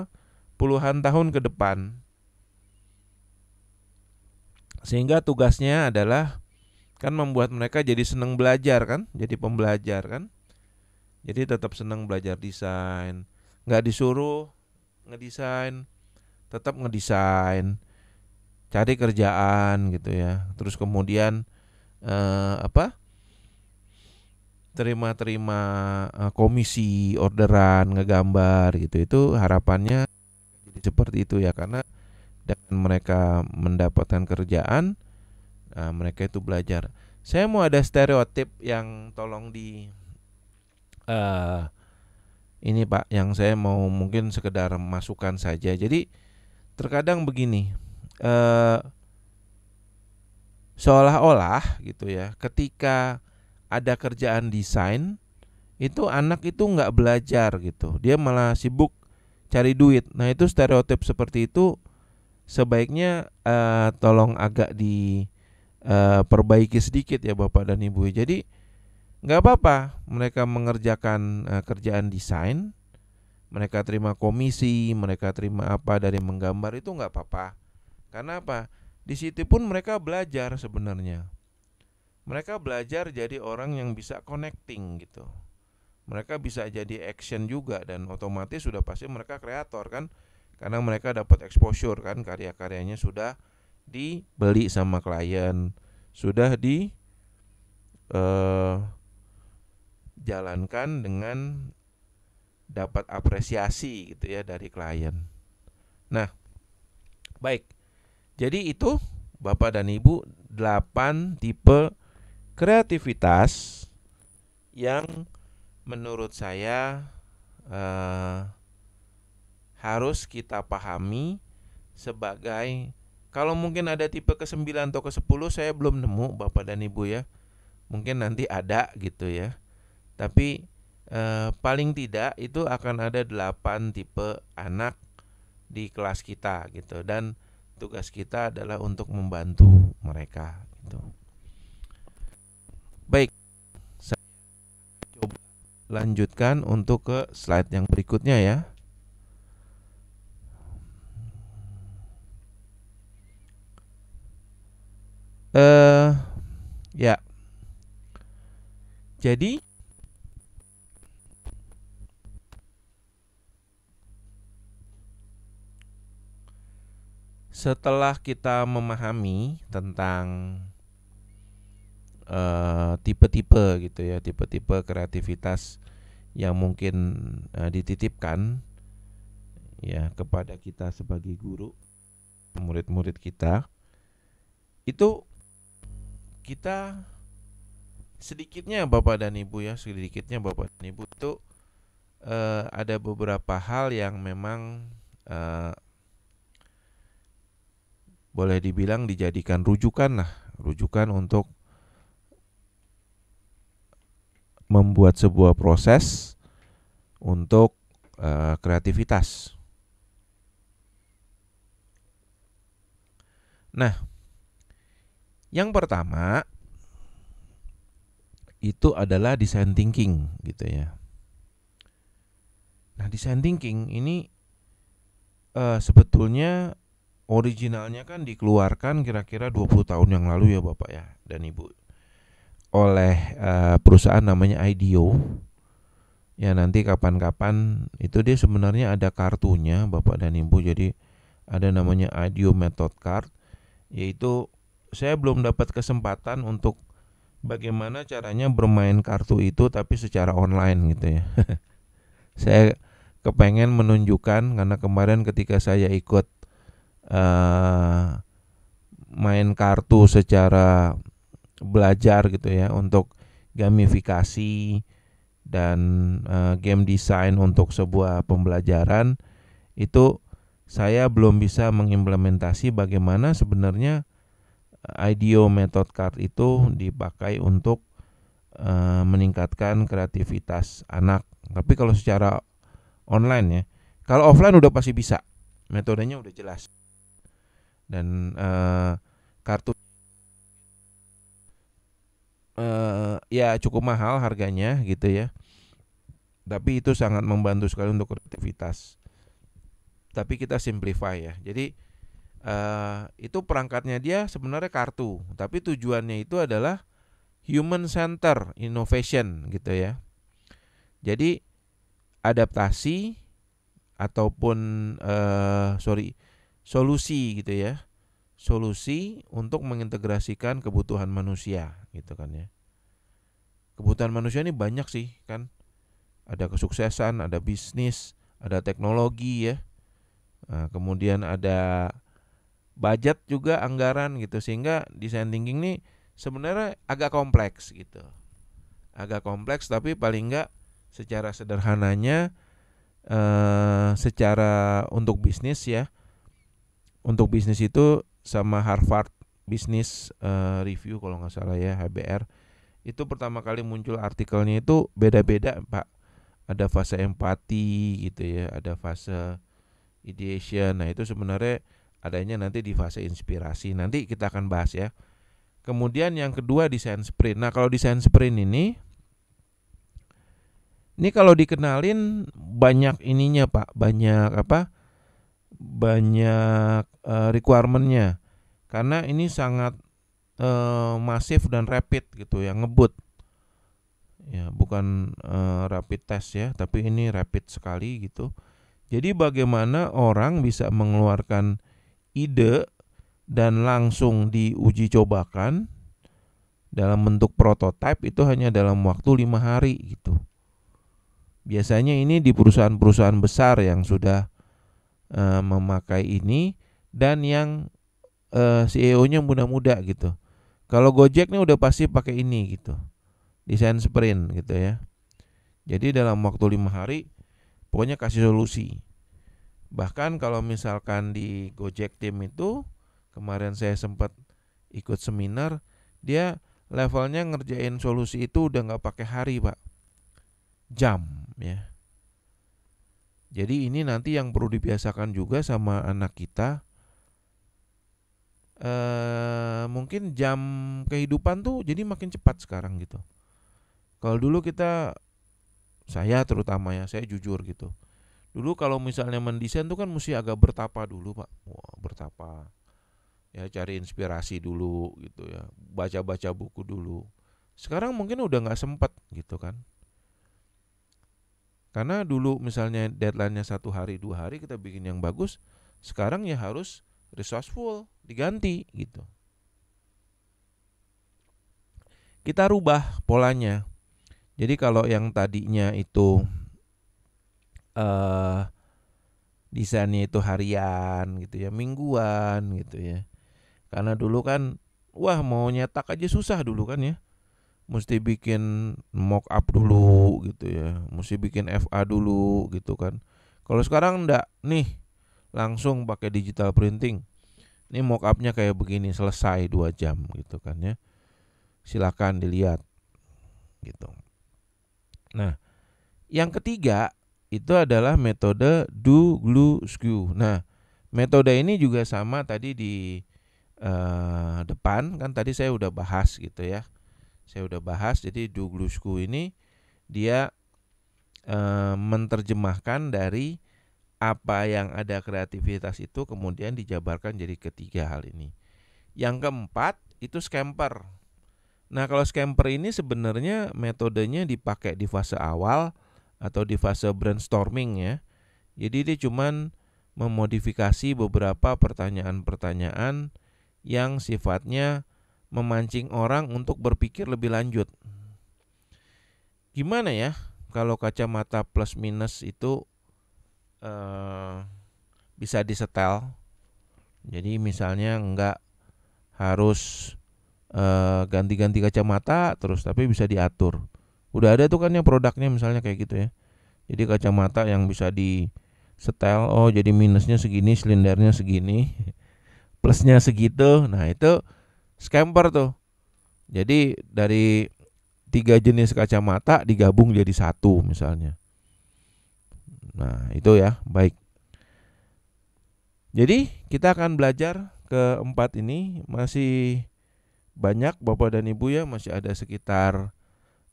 puluhan tahun ke depan. Sehingga tugasnya adalah kan membuat mereka jadi senang belajar kan, jadi pembelajar kan. Jadi tetap senang belajar desain, nggak disuruh ngedesain, tetap ngedesain, cari kerjaan gitu ya. Terus kemudian uh, apa terima-terima uh, komisi orderan ngegambar gitu itu harapannya seperti itu ya karena dengan mereka mendapatkan kerjaan uh, mereka itu belajar saya mau ada stereotip yang tolong di uh, ini pak yang saya mau mungkin sekedar masukan saja jadi terkadang begini uh, seolah-olah gitu ya ketika ada kerjaan desain itu anak itu nggak belajar gitu dia malah sibuk cari duit nah itu stereotip seperti itu sebaiknya uh, tolong agak di uh, sedikit ya bapak dan ibu ya. jadi nggak apa-apa mereka mengerjakan uh, kerjaan desain mereka terima komisi mereka terima apa dari menggambar itu nggak apa-apa karena apa di situ pun mereka belajar sebenarnya. Mereka belajar jadi orang yang bisa connecting gitu. Mereka bisa jadi action juga dan otomatis sudah pasti mereka kreator kan karena mereka dapat exposure kan karya-karyanya sudah dibeli sama klien, sudah di uh, jalankan dengan dapat apresiasi gitu ya dari klien. Nah, baik. Jadi itu Bapak dan Ibu 8 tipe kreativitas yang menurut saya eh, harus kita pahami sebagai kalau mungkin ada tipe ke-9 atau ke-10 saya belum nemu Bapak dan Ibu ya. Mungkin nanti ada gitu ya. Tapi eh, paling tidak itu akan ada 8 tipe anak di kelas kita gitu dan tugas kita adalah untuk membantu mereka gitu. Baik. Saya coba lanjutkan untuk ke slide yang berikutnya ya. Eh uh, ya. Jadi setelah kita memahami tentang eh, tipe-tipe uh, gitu ya, tipe-tipe kreativitas yang mungkin uh, dititipkan ya kepada kita sebagai guru, murid-murid kita itu kita sedikitnya Bapak dan Ibu ya, sedikitnya Bapak dan Ibu itu uh, ada beberapa hal yang memang uh, boleh dibilang dijadikan rujukan lah, rujukan untuk membuat sebuah proses untuk uh, kreativitas. Nah, yang pertama itu adalah design thinking gitu ya. Nah, design thinking ini uh, sebetulnya originalnya kan dikeluarkan kira-kira 20 tahun yang lalu ya Bapak ya dan Ibu oleh uh, perusahaan namanya IDEO. Ya nanti kapan-kapan itu dia sebenarnya ada kartunya Bapak dan Ibu. Jadi ada namanya IDEO Method Card yaitu saya belum dapat kesempatan untuk bagaimana caranya bermain kartu itu tapi secara online gitu ya. saya kepengen menunjukkan karena kemarin ketika saya ikut Eh, main kartu secara belajar gitu ya untuk gamifikasi dan uh, game design untuk sebuah pembelajaran itu saya belum bisa mengimplementasi bagaimana sebenarnya eh, IDEO method card itu dipakai untuk uh, meningkatkan kreativitas anak. Tapi kalau secara online ya, kalau offline udah pasti bisa. Metodenya udah jelas dan uh, kartu uh, ya cukup mahal harganya gitu ya tapi itu sangat membantu sekali untuk kreativitas tapi kita simplify ya jadi uh, itu perangkatnya dia sebenarnya kartu tapi tujuannya itu adalah human center innovation gitu ya jadi adaptasi ataupun uh, sorry solusi gitu ya solusi untuk mengintegrasikan kebutuhan manusia gitu kan ya kebutuhan manusia ini banyak sih kan ada kesuksesan ada bisnis ada teknologi ya nah, kemudian ada budget juga anggaran gitu sehingga design thinking ini sebenarnya agak kompleks gitu agak kompleks tapi paling enggak secara sederhananya eh, secara untuk bisnis ya untuk bisnis itu sama Harvard Business eh, Review kalau nggak salah ya HBR itu pertama kali muncul artikelnya itu beda-beda pak ada fase empati gitu ya ada fase ideation nah itu sebenarnya adanya nanti di fase inspirasi nanti kita akan bahas ya kemudian yang kedua desain sprint nah kalau desain sprint ini ini kalau dikenalin banyak ininya pak banyak apa banyak uh, requirementnya karena ini sangat uh, masif dan rapid gitu ya ngebut ya bukan uh, rapid test ya tapi ini rapid sekali gitu jadi bagaimana orang bisa mengeluarkan ide dan langsung diuji cobakan dalam bentuk prototipe itu hanya dalam waktu lima hari gitu biasanya ini di perusahaan-perusahaan besar yang sudah uh, memakai ini dan yang uh, eh, CEO-nya muda-muda gitu. Kalau Gojek nih udah pasti pakai ini gitu. Desain sprint gitu ya. Jadi dalam waktu lima hari pokoknya kasih solusi. Bahkan kalau misalkan di Gojek tim itu kemarin saya sempat ikut seminar, dia levelnya ngerjain solusi itu udah nggak pakai hari, Pak. Jam ya. Jadi ini nanti yang perlu dibiasakan juga sama anak kita. E, mungkin jam kehidupan tuh jadi makin cepat sekarang gitu. Kalau dulu kita saya terutama ya, saya jujur gitu. Dulu kalau misalnya mendesain tuh kan mesti agak bertapa dulu, Pak. Wah, bertapa. Ya cari inspirasi dulu gitu ya. Baca-baca buku dulu. Sekarang mungkin udah nggak sempet gitu kan karena dulu misalnya deadline-nya satu hari dua hari kita bikin yang bagus, sekarang ya harus resourceful diganti gitu. Kita rubah polanya. Jadi kalau yang tadinya itu eh uh, desainnya itu harian gitu ya, mingguan gitu ya. Karena dulu kan wah mau nyetak aja susah dulu kan ya mesti bikin mock up dulu gitu ya mesti bikin FA dulu gitu kan kalau sekarang ndak nih langsung pakai digital printing ini mock upnya kayak begini selesai dua jam gitu kan ya silakan dilihat gitu nah yang ketiga itu adalah metode do glue skew nah metode ini juga sama tadi di uh, depan kan tadi saya udah bahas gitu ya saya udah bahas jadi Douglasku ini dia e, menterjemahkan dari apa yang ada kreativitas itu kemudian dijabarkan jadi ketiga hal ini. Yang keempat itu scamper. Nah, kalau scamper ini sebenarnya metodenya dipakai di fase awal atau di fase brainstorming ya. Jadi dia cuman memodifikasi beberapa pertanyaan-pertanyaan yang sifatnya memancing orang untuk berpikir lebih lanjut. Gimana ya kalau kacamata plus minus itu uh, bisa disetel? Jadi misalnya nggak harus eh, ganti-ganti uh, kacamata terus tapi bisa diatur. Udah ada tuh kan yang produknya misalnya kayak gitu ya. Jadi kacamata yang bisa di setel oh jadi minusnya segini silindernya segini plusnya segitu nah itu scamper tuh. Jadi dari tiga jenis kacamata digabung jadi satu misalnya. Nah, itu ya, baik. Jadi, kita akan belajar keempat ini masih banyak Bapak dan Ibu ya, masih ada sekitar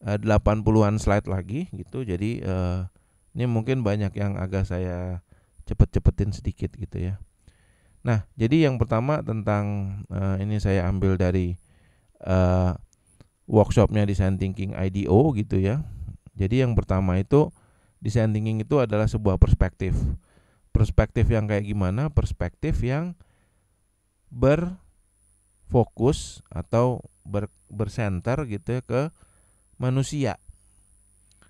80-an eh, slide lagi gitu. Jadi, eh, ini mungkin banyak yang agak saya cepet-cepetin sedikit gitu ya. Nah, jadi yang pertama tentang uh, ini saya ambil dari uh, workshopnya Design Thinking IDO gitu ya. Jadi yang pertama itu Design Thinking itu adalah sebuah perspektif. Perspektif yang kayak gimana? Perspektif yang berfokus atau ber, bersenter gitu ya ke manusia.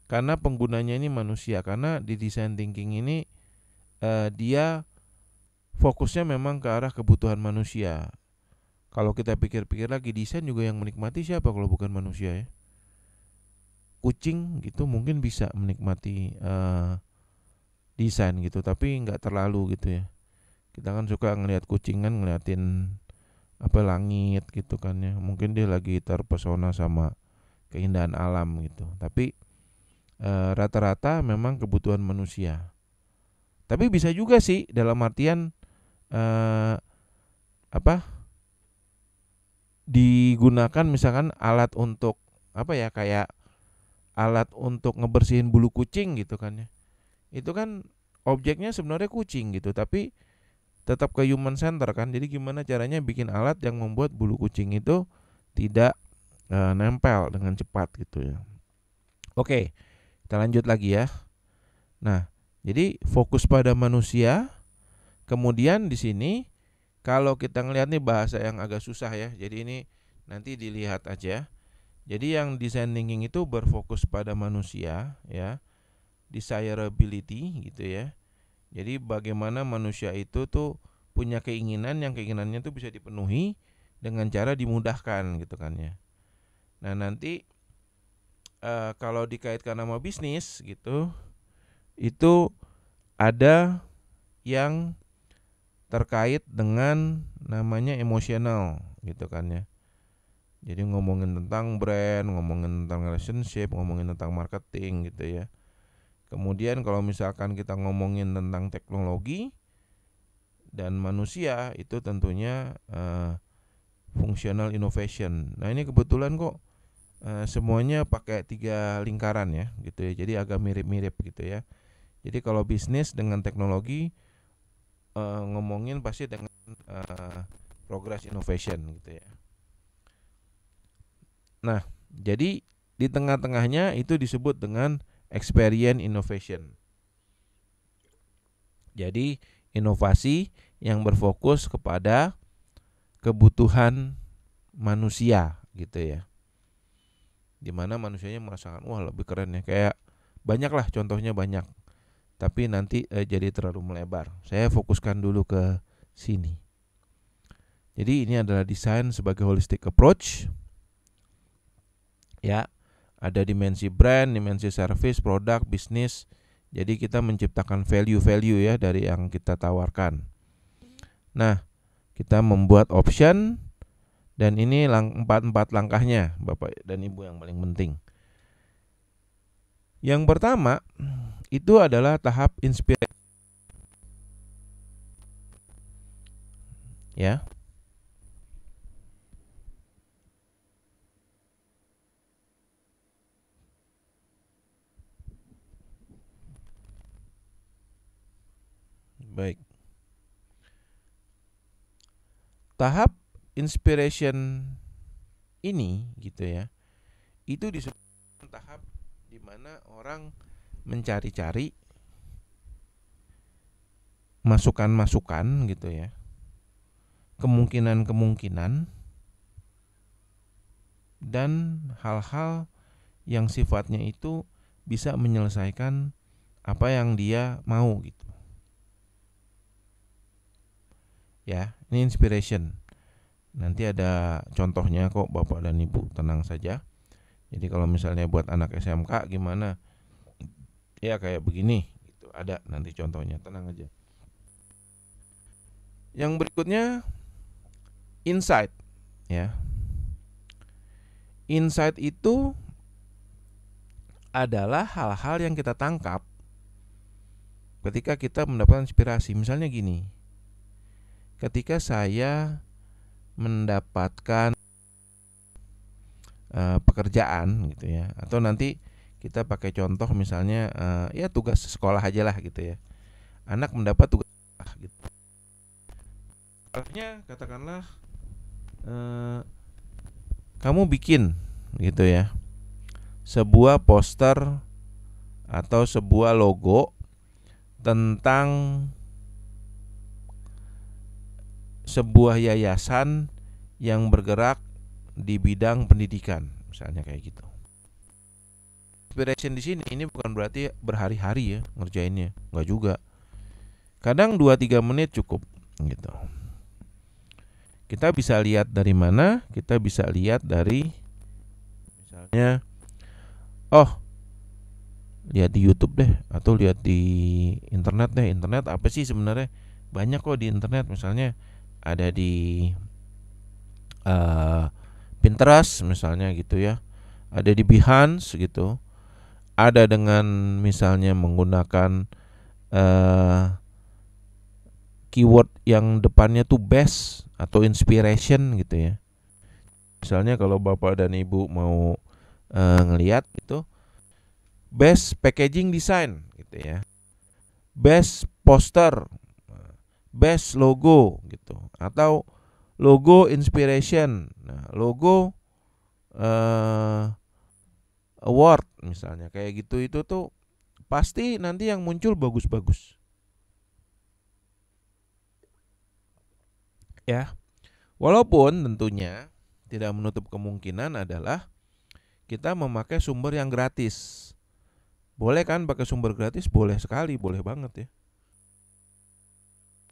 Karena penggunanya ini manusia, karena di Design Thinking ini uh, dia fokusnya memang ke arah kebutuhan manusia. Kalau kita pikir-pikir lagi desain juga yang menikmati siapa kalau bukan manusia ya. Kucing gitu mungkin bisa menikmati uh, desain gitu, tapi nggak terlalu gitu ya. Kita kan suka ngelihat kucing kan ngeliatin apa langit gitu kan ya. Mungkin dia lagi terpesona sama keindahan alam gitu. Tapi eh, rata-rata uh, memang kebutuhan manusia. Tapi bisa juga sih dalam artian uh, apa, digunakan misalkan alat untuk apa ya, kayak alat untuk ngebersihin bulu kucing gitu kan ya. Itu kan objeknya sebenarnya kucing gitu, tapi tetap ke human center kan. Jadi gimana caranya bikin alat yang membuat bulu kucing itu tidak e, nempel dengan cepat gitu ya. Oke, kita lanjut lagi ya. Nah, jadi fokus pada manusia Kemudian di sini kalau kita ngelihat nih bahasa yang agak susah ya. Jadi ini nanti dilihat aja. Jadi yang design thinking itu berfokus pada manusia ya. Desirability gitu ya. Jadi bagaimana manusia itu tuh punya keinginan yang keinginannya tuh bisa dipenuhi dengan cara dimudahkan gitu kan ya. Nah, nanti e, kalau dikaitkan sama bisnis gitu itu ada yang terkait dengan namanya emosional gitu kan ya. Jadi ngomongin tentang brand, ngomongin tentang relationship, ngomongin tentang marketing gitu ya. Kemudian kalau misalkan kita ngomongin tentang teknologi dan manusia itu tentunya uh, functional innovation. Nah ini kebetulan kok uh, semuanya pakai tiga lingkaran ya gitu ya. Jadi agak mirip-mirip gitu ya. Jadi kalau bisnis dengan teknologi Eh, ngomongin pasti dengan uh, eh, progress innovation gitu ya. Nah, jadi di tengah-tengahnya itu disebut dengan experience innovation. Jadi inovasi yang berfokus kepada kebutuhan manusia gitu ya. Dimana manusianya merasakan wah lebih keren ya kayak banyaklah contohnya banyak tapi nanti eh, jadi terlalu melebar. Saya fokuskan dulu ke sini. Jadi ini adalah desain sebagai holistic approach. Ya, ada dimensi brand, dimensi service, produk, bisnis. Jadi kita menciptakan value-value ya dari yang kita tawarkan. Nah, kita membuat option dan ini lang empat empat langkahnya Bapak dan Ibu yang paling penting. Yang pertama itu adalah tahap inspirasi. Ya. Baik. Tahap inspiration ini gitu ya. Itu disebut di mana orang mencari-cari masukan-masukan gitu ya. Kemungkinan-kemungkinan dan hal-hal yang sifatnya itu bisa menyelesaikan apa yang dia mau gitu. Ya, ini inspiration. Nanti ada contohnya kok Bapak dan Ibu, tenang saja. Jadi kalau misalnya buat anak SMK gimana? Ya kayak begini itu Ada nanti contohnya, tenang aja. Yang berikutnya insight ya. Insight itu adalah hal-hal yang kita tangkap ketika kita mendapatkan inspirasi. Misalnya gini. Ketika saya mendapatkan Eh, pekerjaan gitu ya atau nanti kita pakai contoh misalnya uh, ya tugas sekolah aja lah gitu ya anak mendapat tugas gitu katakanlah uh, kamu bikin gitu ya sebuah poster atau sebuah logo tentang sebuah yayasan yang bergerak di bidang pendidikan, misalnya kayak gitu. Inspiration di sini ini bukan berarti berhari-hari ya ngerjainnya, nggak juga. Kadang 2-3 menit cukup gitu. Kita bisa lihat dari mana? Kita bisa lihat dari misalnya oh lihat di YouTube deh atau lihat di internet deh. Internet apa sih sebenarnya? Banyak kok di internet misalnya ada di uh, Pinterest misalnya gitu ya. Ada di Behance gitu. Ada dengan misalnya menggunakan uh, keyword yang depannya tuh best atau inspiration gitu ya. Misalnya kalau Bapak dan Ibu mau uh, eh, ngelihat itu best packaging design gitu ya. Best poster, best logo gitu atau logo inspiration, nah, logo uh, award misalnya kayak gitu itu tuh pasti nanti yang muncul bagus-bagus. Ya. Walaupun tentunya tidak menutup kemungkinan adalah kita memakai sumber yang gratis. Boleh kan pakai sumber gratis? Boleh sekali, boleh banget ya.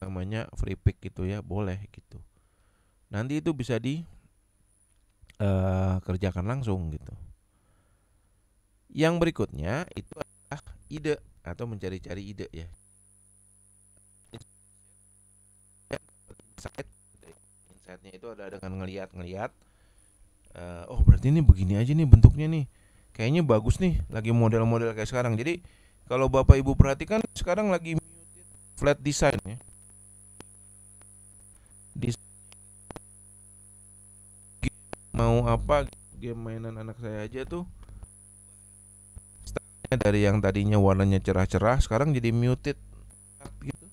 Namanya free pick gitu ya, boleh gitu nanti itu bisa di uh, kerjakan langsung gitu. Yang berikutnya itu adalah ide atau mencari-cari ide ya. Insight, insightnya itu ada dengan ngeliat-ngeliat. Uh, oh berarti ini begini aja nih bentuknya nih. Kayaknya bagus nih lagi model-model kayak sekarang. Jadi kalau bapak ibu perhatikan sekarang lagi flat design ya. Design mau apa game mainan anak saya aja tuh dari yang tadinya warnanya cerah-cerah sekarang jadi muted gitu.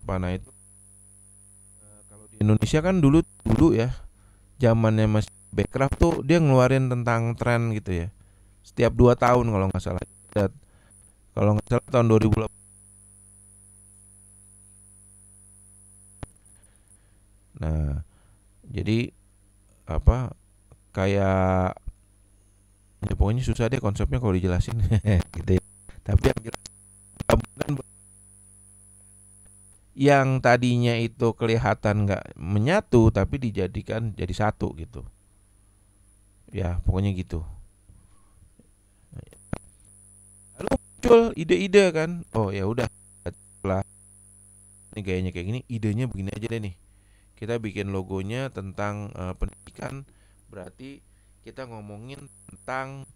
apa nah itu eh, kalau di Indonesia kan dulu dulu ya zamannya masih Backcraft tuh dia ngeluarin tentang tren gitu ya setiap dua tahun kalau nggak salah kalau nggak salah tahun 2008 Nah, jadi apa kayak ya pokoknya susah deh konsepnya kalau dijelasin gitu ya. Tapi yang yang tadinya itu kelihatan nggak menyatu tapi dijadikan jadi satu gitu ya pokoknya gitu lalu muncul ide-ide kan oh ya udah lah ini gayanya kayak gini idenya begini aja deh nih kita bikin logonya tentang uh, pendidikan berarti kita ngomongin tentang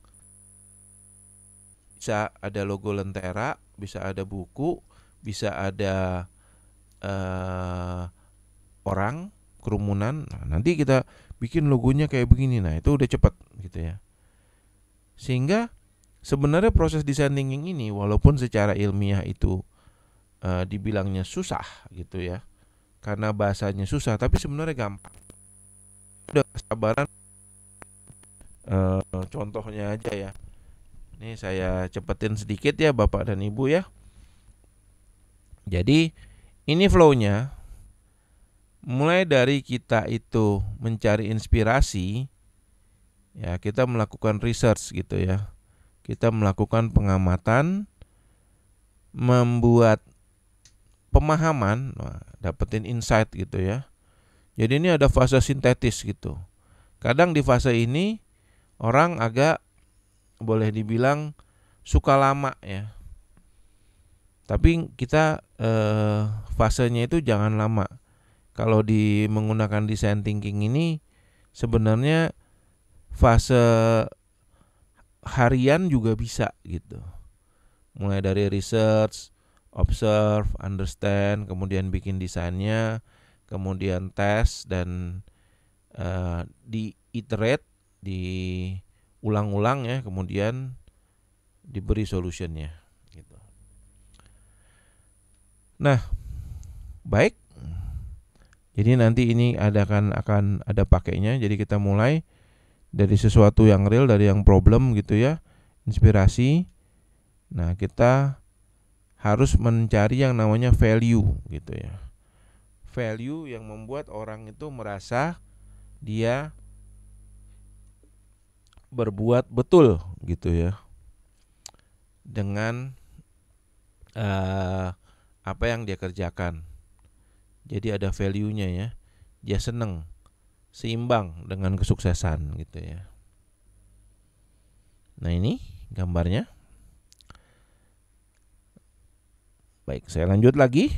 bisa ada logo lentera, bisa ada buku, bisa ada uh, orang kerumunan. Nah, nanti kita bikin logonya kayak begini. Nah, itu udah cepat gitu ya. Sehingga sebenarnya proses desain thinking ini walaupun secara ilmiah itu uh, dibilangnya susah gitu ya karena bahasanya susah tapi sebenarnya gampang udah kesabaran e, contohnya aja ya ini saya cepetin sedikit ya bapak dan ibu ya jadi ini flownya mulai dari kita itu mencari inspirasi ya kita melakukan research gitu ya kita melakukan pengamatan membuat pemahaman nah, dapetin insight gitu ya. Jadi ini ada fase sintetis gitu. Kadang di fase ini orang agak boleh dibilang suka lama ya. Tapi kita eh, fasenya itu jangan lama. Kalau di menggunakan design thinking ini sebenarnya fase harian juga bisa gitu. Mulai dari research, observe, understand, kemudian bikin desainnya, kemudian tes dan uh, eh, di iterate, diulang-ulang ya, kemudian diberi solutionnya. Gitu. Nah, baik. Jadi nanti ini ada akan akan ada pakainya. Jadi kita mulai dari sesuatu yang real, dari yang problem gitu ya, inspirasi. Nah kita harus mencari yang namanya value gitu ya. Value yang membuat orang itu merasa dia berbuat betul gitu ya. Dengan uh, apa yang dia kerjakan. Jadi ada value-nya ya. Dia seneng seimbang dengan kesuksesan gitu ya. Nah, ini gambarnya. Baik, saya lanjut lagi.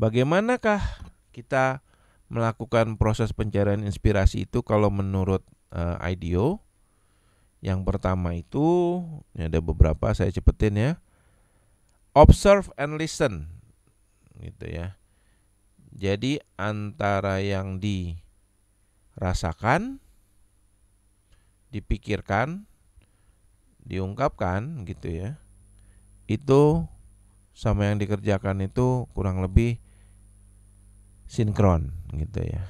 Bagaimanakah kita melakukan proses pencarian inspirasi itu kalau menurut uh, eh, IDEO? Yang pertama itu ini ada beberapa saya cepetin ya. Observe and listen. Gitu ya. Jadi antara yang dirasakan, dipikirkan, diungkapkan gitu ya itu sama yang dikerjakan itu kurang lebih sinkron gitu ya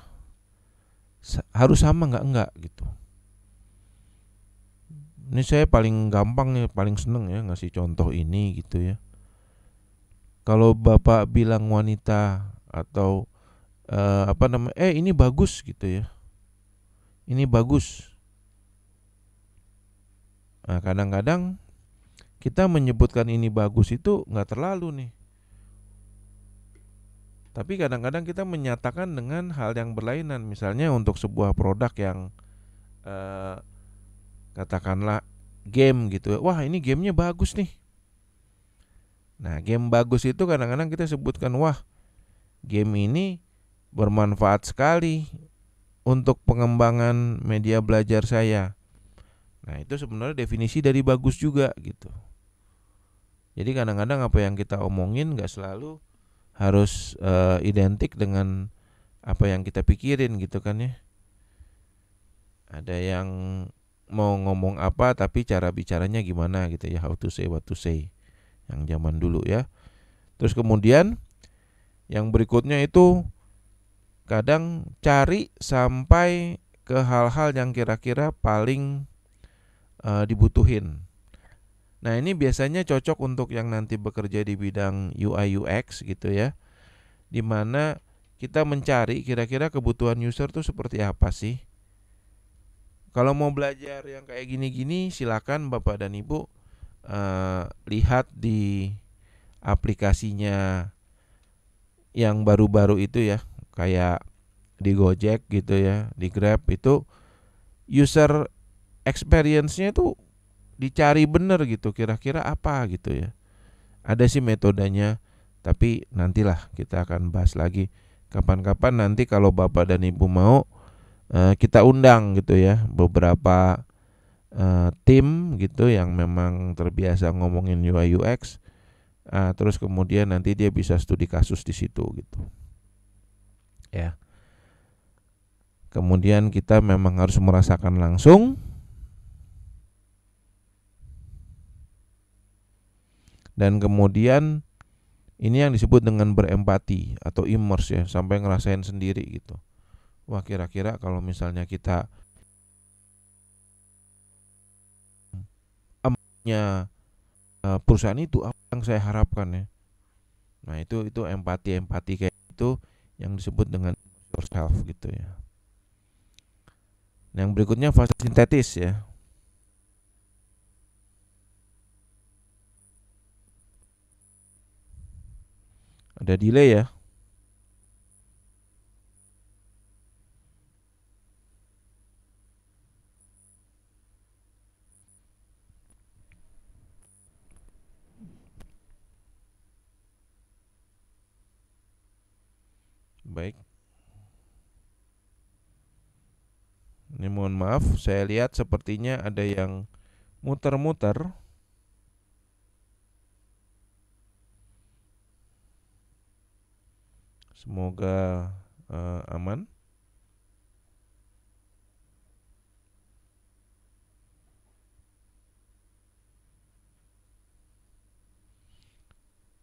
harus sama nggak enggak gitu ini saya paling gampang nih paling seneng ya ngasih contoh ini gitu ya kalau bapak bilang wanita atau uh, apa namanya eh ini bagus gitu ya ini bagus nah kadang-kadang kita menyebutkan ini bagus itu nggak terlalu nih. Tapi kadang-kadang kita menyatakan dengan hal yang berlainan, misalnya untuk sebuah produk yang eh, katakanlah game gitu, wah ini gamenya bagus nih. Nah game bagus itu kadang-kadang kita sebutkan wah game ini bermanfaat sekali untuk pengembangan media belajar saya. Nah itu sebenarnya definisi dari bagus juga gitu. Jadi kadang-kadang apa yang kita omongin nggak selalu harus uh, identik dengan apa yang kita pikirin gitu kan ya. Ada yang mau ngomong apa tapi cara bicaranya gimana gitu ya, how to say what to say. Yang zaman dulu ya. Terus kemudian yang berikutnya itu kadang cari sampai ke hal-hal yang kira-kira paling uh, dibutuhin Nah, ini biasanya cocok untuk yang nanti bekerja di bidang UI UX gitu ya. Dimana kita mencari kira-kira kebutuhan user tuh seperti apa sih. Kalau mau belajar yang kayak gini-gini silakan Bapak dan Ibu eh, lihat di aplikasinya yang baru-baru itu ya, kayak di Gojek gitu ya, di Grab itu user experience-nya tuh dicari bener gitu kira-kira apa gitu ya ada sih metodenya tapi nantilah kita akan bahas lagi kapan-kapan nanti kalau bapak dan ibu mau eh, kita undang gitu ya beberapa eh, tim gitu yang memang terbiasa ngomongin UI UX ah, terus kemudian nanti dia bisa studi kasus di situ gitu ya kemudian kita memang harus merasakan langsung dan kemudian ini yang disebut dengan berempati atau immerse ya, sampai ngerasain sendiri gitu. Wah, kira-kira kalau misalnya kita emnya e, perusahaan itu apa yang saya harapkan ya. Nah, itu itu empati-empati kayak itu yang disebut dengan yourself gitu ya. Nah, yang berikutnya fase sintetis ya. Ada delay ya. Baik. Ini mohon maaf, saya lihat sepertinya ada yang muter-muter. Semoga uh, aman.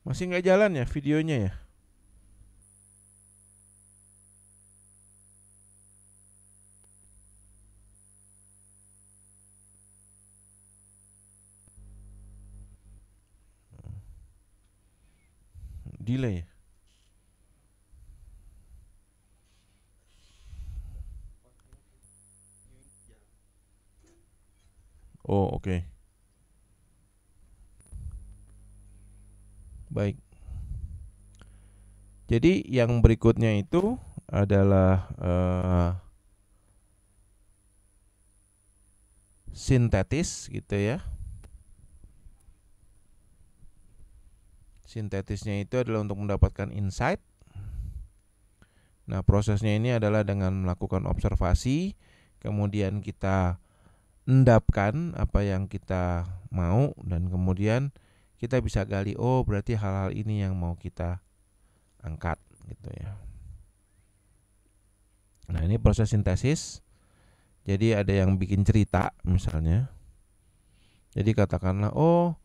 Masih nggak jalan ya videonya ya? Delay ya? Oh, oke. Okay. Baik. Jadi yang berikutnya itu adalah uh, sintetis gitu ya. Sintetisnya itu adalah untuk mendapatkan insight. Nah, prosesnya ini adalah dengan melakukan observasi, kemudian kita endapkan apa yang kita mau dan kemudian kita bisa gali oh berarti hal-hal ini yang mau kita angkat gitu ya. Nah, ini proses sintesis. Jadi ada yang bikin cerita misalnya. Jadi katakanlah oh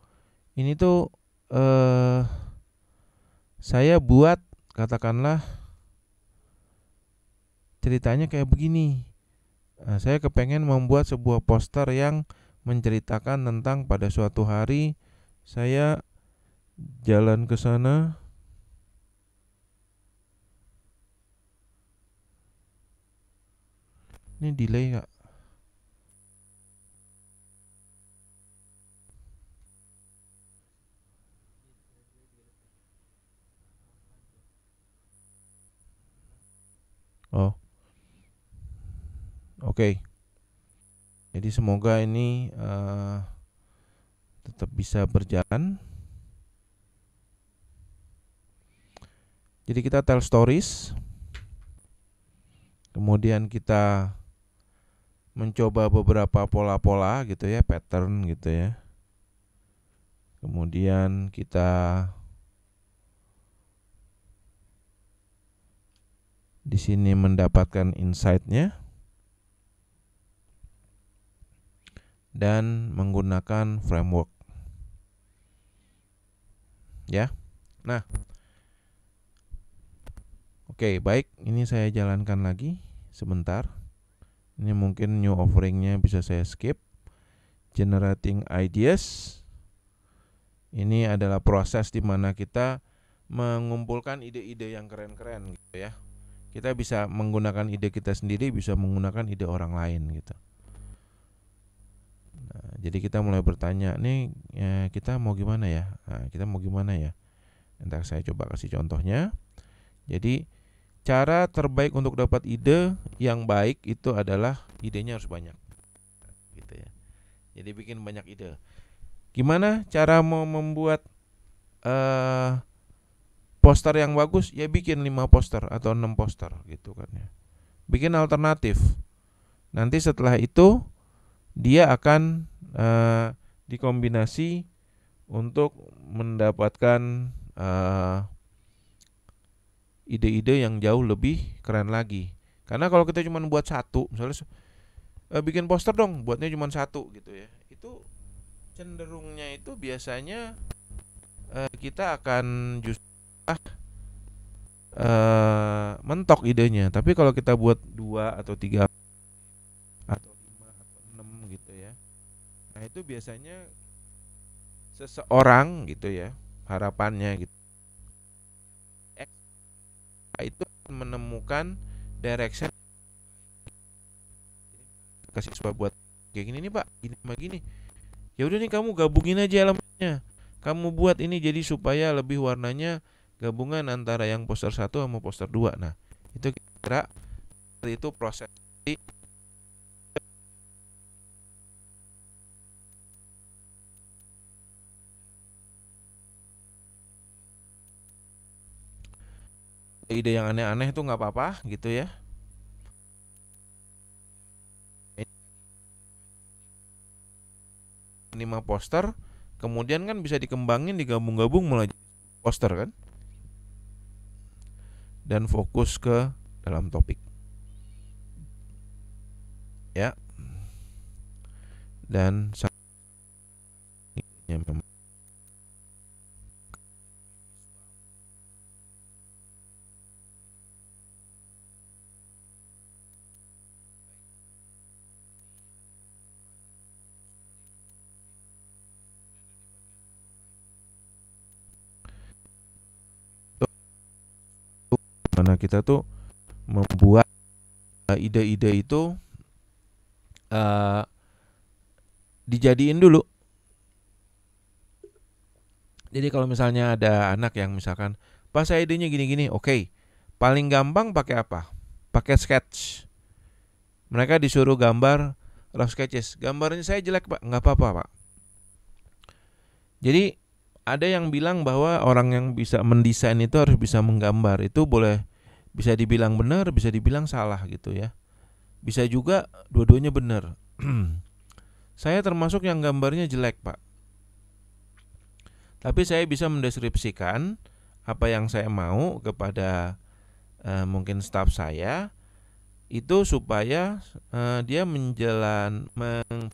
ini tuh eh saya buat katakanlah ceritanya kayak begini nah saya kepengen membuat sebuah poster yang menceritakan tentang pada suatu hari saya jalan ke sana ini delay nggak Oh. Oke. Okay. Jadi semoga ini uh, tetap bisa berjalan. Jadi kita tell stories. Kemudian kita mencoba beberapa pola-pola gitu ya, pattern gitu ya. Kemudian kita di sini mendapatkan insight-nya. dan menggunakan framework. Ya. Nah. Oke, okay, baik, ini saya jalankan lagi sebentar. Ini mungkin new offeringnya bisa saya skip. Generating ideas. Ini adalah proses di mana kita mengumpulkan ide-ide yang keren-keren gitu ya. Kita bisa menggunakan ide kita sendiri, bisa menggunakan ide orang lain gitu. Nah, jadi kita mulai bertanya nih ya, kita mau gimana ya? Nah, kita mau gimana ya? Entar saya coba kasih contohnya. Jadi cara terbaik untuk dapat ide yang baik itu adalah idenya harus banyak. Gitu ya. Jadi bikin banyak ide. Gimana cara mau membuat uh, poster yang bagus? Ya bikin 5 poster atau 6 poster gitu kan ya. Bikin alternatif. Nanti setelah itu dia akan uh, dikombinasi untuk mendapatkan ide eh, ide-ide yang jauh lebih keren lagi. Karena kalau kita cuma buat satu, misalnya uh, bikin poster dong, buatnya cuma satu gitu ya. Itu cenderungnya itu biasanya uh, kita akan justru uh, mentok idenya. Tapi kalau kita buat dua atau tiga itu biasanya seseorang gitu ya harapannya gitu itu menemukan direction kasih sebuah buat kayak gini nih pak gini begini ya udah nih kamu gabungin aja elemennya kamu buat ini jadi supaya lebih warnanya gabungan antara yang poster satu sama poster dua, nah itu kira itu proses ide yang aneh-aneh itu nggak apa-apa gitu ya lima poster kemudian kan bisa dikembangin digabung-gabung mulai poster kan dan fokus ke dalam topik ya dan yang memang kita tuh membuat eh, ide-ide itu uh, dijadiin dulu. Jadi kalau misalnya ada anak yang misalkan, pas saya idenya gini-gini, oke, okay. paling gampang pakai apa? Pakai sketch. Mereka disuruh gambar rough sketches. Gambarnya saya jelek pak, nggak apa-apa pak. Jadi ada yang bilang bahwa orang yang bisa mendesain itu harus bisa menggambar. Itu boleh bisa dibilang benar, bisa dibilang salah gitu ya. Bisa juga dua-duanya benar. saya termasuk yang gambarnya jelek, Pak. Tapi saya bisa mendeskripsikan apa yang saya mau kepada eh, mungkin staf saya itu supaya eh, dia menjalan meng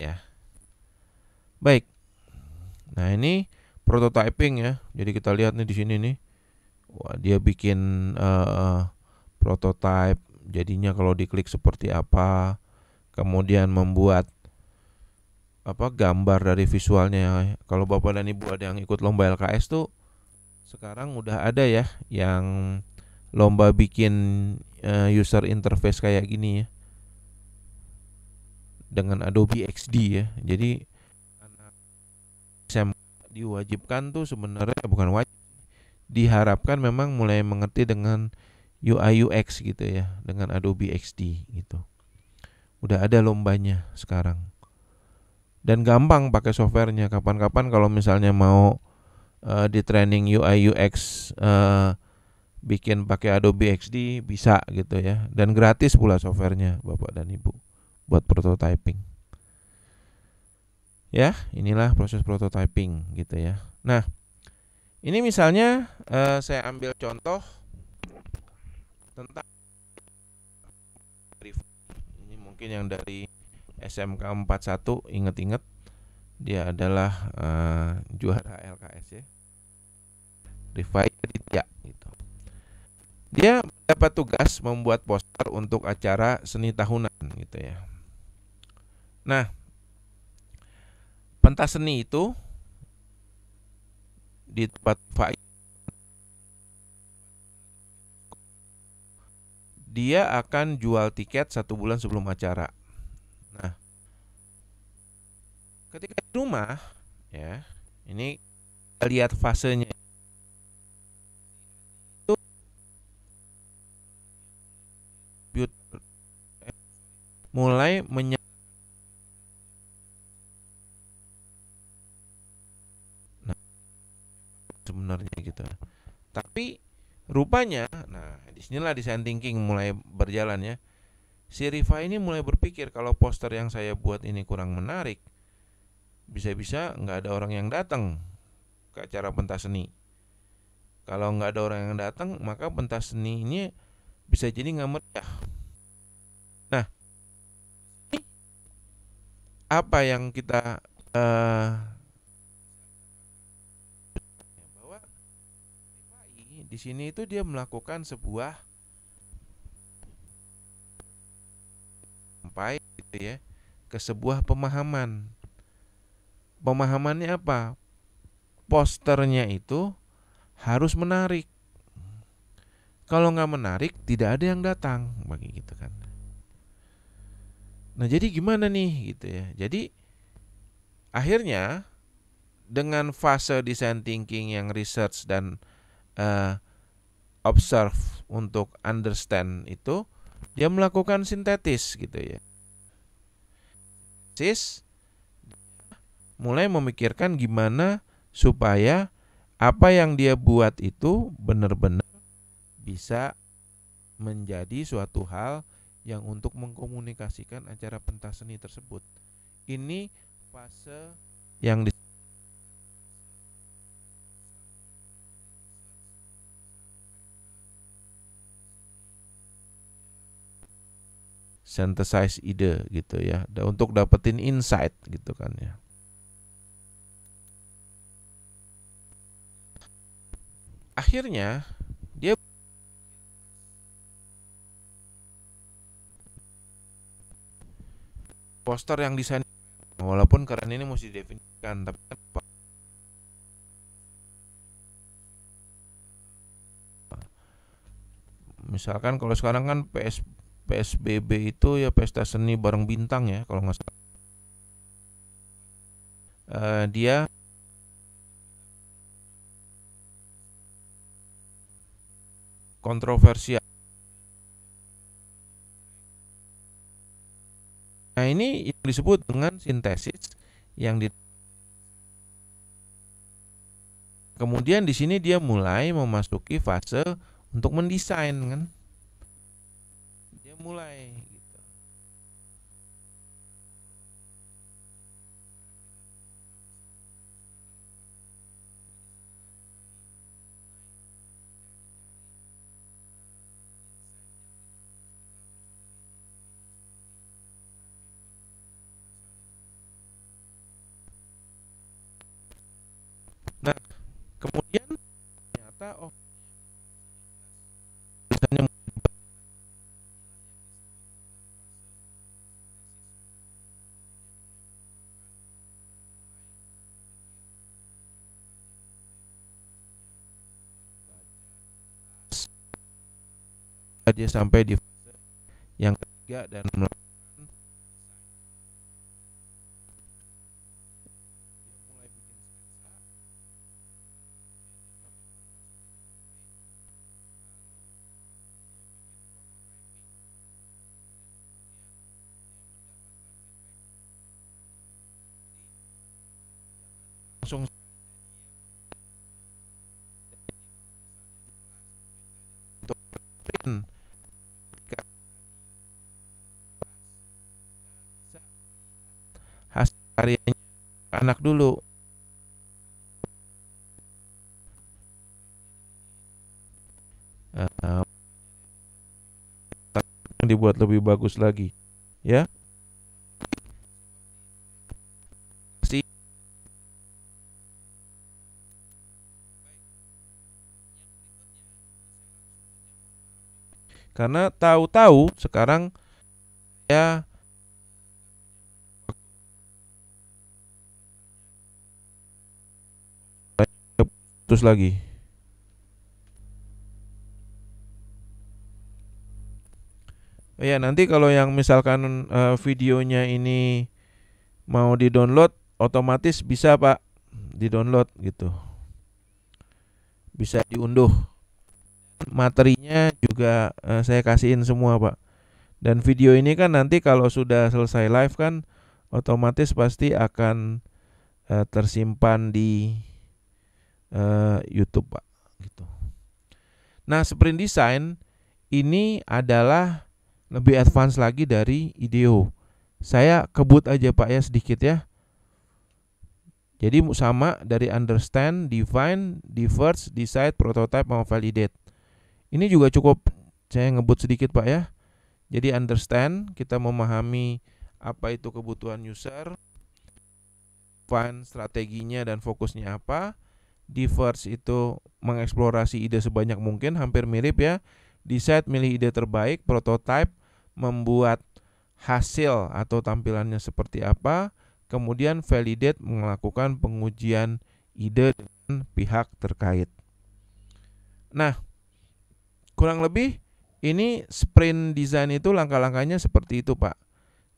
ya. Baik. Nah, ini prototyping ya. Jadi kita lihat nih di sini nih. Wah, dia bikin uh, eh, prototype. Jadinya kalau diklik seperti apa, kemudian membuat apa gambar dari visualnya. Ya. Kalau Bapak dan Ibu ada yang ikut lomba LKS tuh sekarang udah ada ya yang lomba bikin uh, user interface kayak gini ya. Dengan Adobe XD ya. Jadi SMK diwajibkan tuh sebenarnya bukan wajib diharapkan memang mulai mengerti dengan UI UX gitu ya dengan Adobe XD gitu udah ada lombanya sekarang dan gampang pakai softwarenya kapan-kapan kalau misalnya mau uh, di training UI UX uh, eh, bikin pakai Adobe XD bisa gitu ya dan gratis pula softwarenya bapak dan ibu buat prototyping Ya, inilah proses prototyping gitu ya. Nah, ini misalnya eh, saya ambil contoh tentang ini mungkin yang dari SMK 41 inget-inget dia adalah eh, juara LKS ya. Rifai Aditya gitu. Dia dapat tugas membuat poster untuk acara seni tahunan gitu ya. Nah, pentas seni itu di tempat Faiz dia akan jual tiket satu bulan sebelum acara. Nah, ketika di rumah, ya, ini kita lihat fasenya. Itu mulai menyebabkan Rupanya, nah disinilah design thinking mulai berjalan ya. Si Riva ini mulai berpikir kalau poster yang saya buat ini kurang menarik, bisa-bisa nggak ada orang yang datang ke acara pentas seni. Kalau nggak ada orang yang datang, maka pentas seni ini bisa jadi nggak meriah. Nah, apa yang kita uh, Di sini itu dia melakukan sebuah sampai gitu ya ke sebuah pemahaman. Pemahamannya apa? Posternya itu harus menarik. Kalau nggak menarik, tidak ada yang datang, bagi gitu kan. Nah, jadi gimana nih gitu ya. Jadi akhirnya dengan fase design thinking yang research dan Eh, observe untuk understand itu dia melakukan sintetis gitu ya. Sis mulai memikirkan gimana supaya apa yang dia buat itu benar-benar bisa menjadi suatu hal yang untuk mengkomunikasikan acara pentas seni tersebut. Ini fase yang disebut synthesize ide gitu ya untuk dapetin insight gitu kan ya akhirnya dia poster yang desain walaupun keren ini mesti didefinisikan tapi kan misalkan kalau sekarang kan PS PSBB itu ya pesta seni bareng bintang ya kalau nggak salah. Uh, dia kontroversial. Nah ini yang disebut dengan sintesis yang di Kemudian di sini dia mulai memasuki fase untuk mendesain kan mulai gitu. Nah, kemudian ternyata oh dia sampai di fase yang ketiga dan langsung Kristen hasil anak dulu uh, dibuat lebih bagus lagi Karena tahu-tahu sekarang ya terus lagi. Oh ya nanti kalau yang misalkan uh, videonya ini mau di download otomatis bisa pak di download gitu bisa diunduh materinya juga uh, saya kasihin semua pak dan video ini kan nanti kalau sudah selesai live kan otomatis pasti akan uh, tersimpan di uh, YouTube pak gitu nah sprint design ini adalah lebih advance lagi dari IDEO saya kebut aja pak ya sedikit ya jadi sama dari understand, define, diverse, decide, prototype, mau validate. Ini juga cukup saya ngebut sedikit Pak ya. Jadi understand, kita memahami apa itu kebutuhan user, fun strateginya dan fokusnya apa. Diverse itu mengeksplorasi ide sebanyak mungkin, hampir mirip ya. Decide milih ide terbaik, prototype, membuat hasil atau tampilannya seperti apa. Kemudian validate melakukan pengujian ide dengan pihak terkait. Nah, kurang lebih ini sprint design itu langkah-langkahnya seperti itu Pak.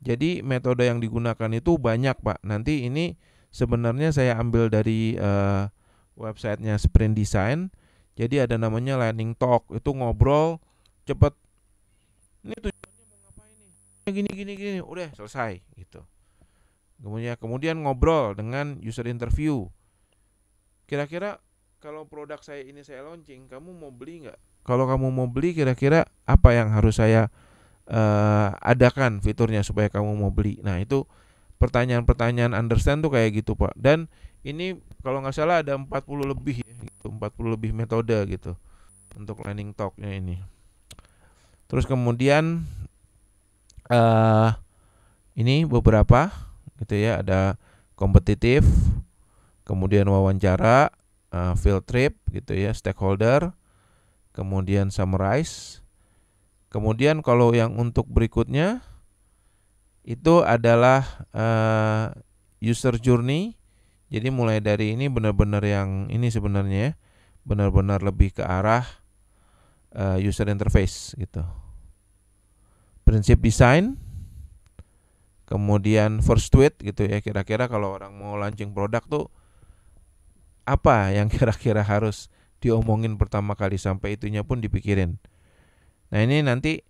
Jadi metode yang digunakan itu banyak Pak. Nanti ini sebenarnya saya ambil dari uh, websitenya Sprint Design. Jadi ada namanya Lightning Talk itu ngobrol cepet. Ini tujuannya mau ngapain nih? Gini gini gini, udah selesai gitu. Kemudian kemudian ngobrol dengan user interview. Kira-kira kalau produk saya ini saya launching, kamu mau beli nggak? kalau kamu mau beli kira-kira apa yang harus saya uh, adakan fiturnya supaya kamu mau beli. Nah, itu pertanyaan-pertanyaan understand tuh kayak gitu, Pak. Dan ini kalau nggak salah ada 40 lebih ya, gitu, 40 lebih metode gitu untuk landing talknya ini. Terus kemudian uh, ini beberapa gitu ya ada kompetitif kemudian wawancara uh, field trip gitu ya stakeholder kemudian summarize. Kemudian kalau yang untuk berikutnya itu adalah uh, user journey. Jadi mulai dari ini benar-benar yang ini sebenarnya ya, benar-benar lebih ke arah uh, user interface gitu. Prinsip desain kemudian first tweet gitu ya kira-kira kalau orang mau launching produk tuh apa yang kira-kira harus diomongin pertama kali sampai itunya pun dipikirin. Nah ini nanti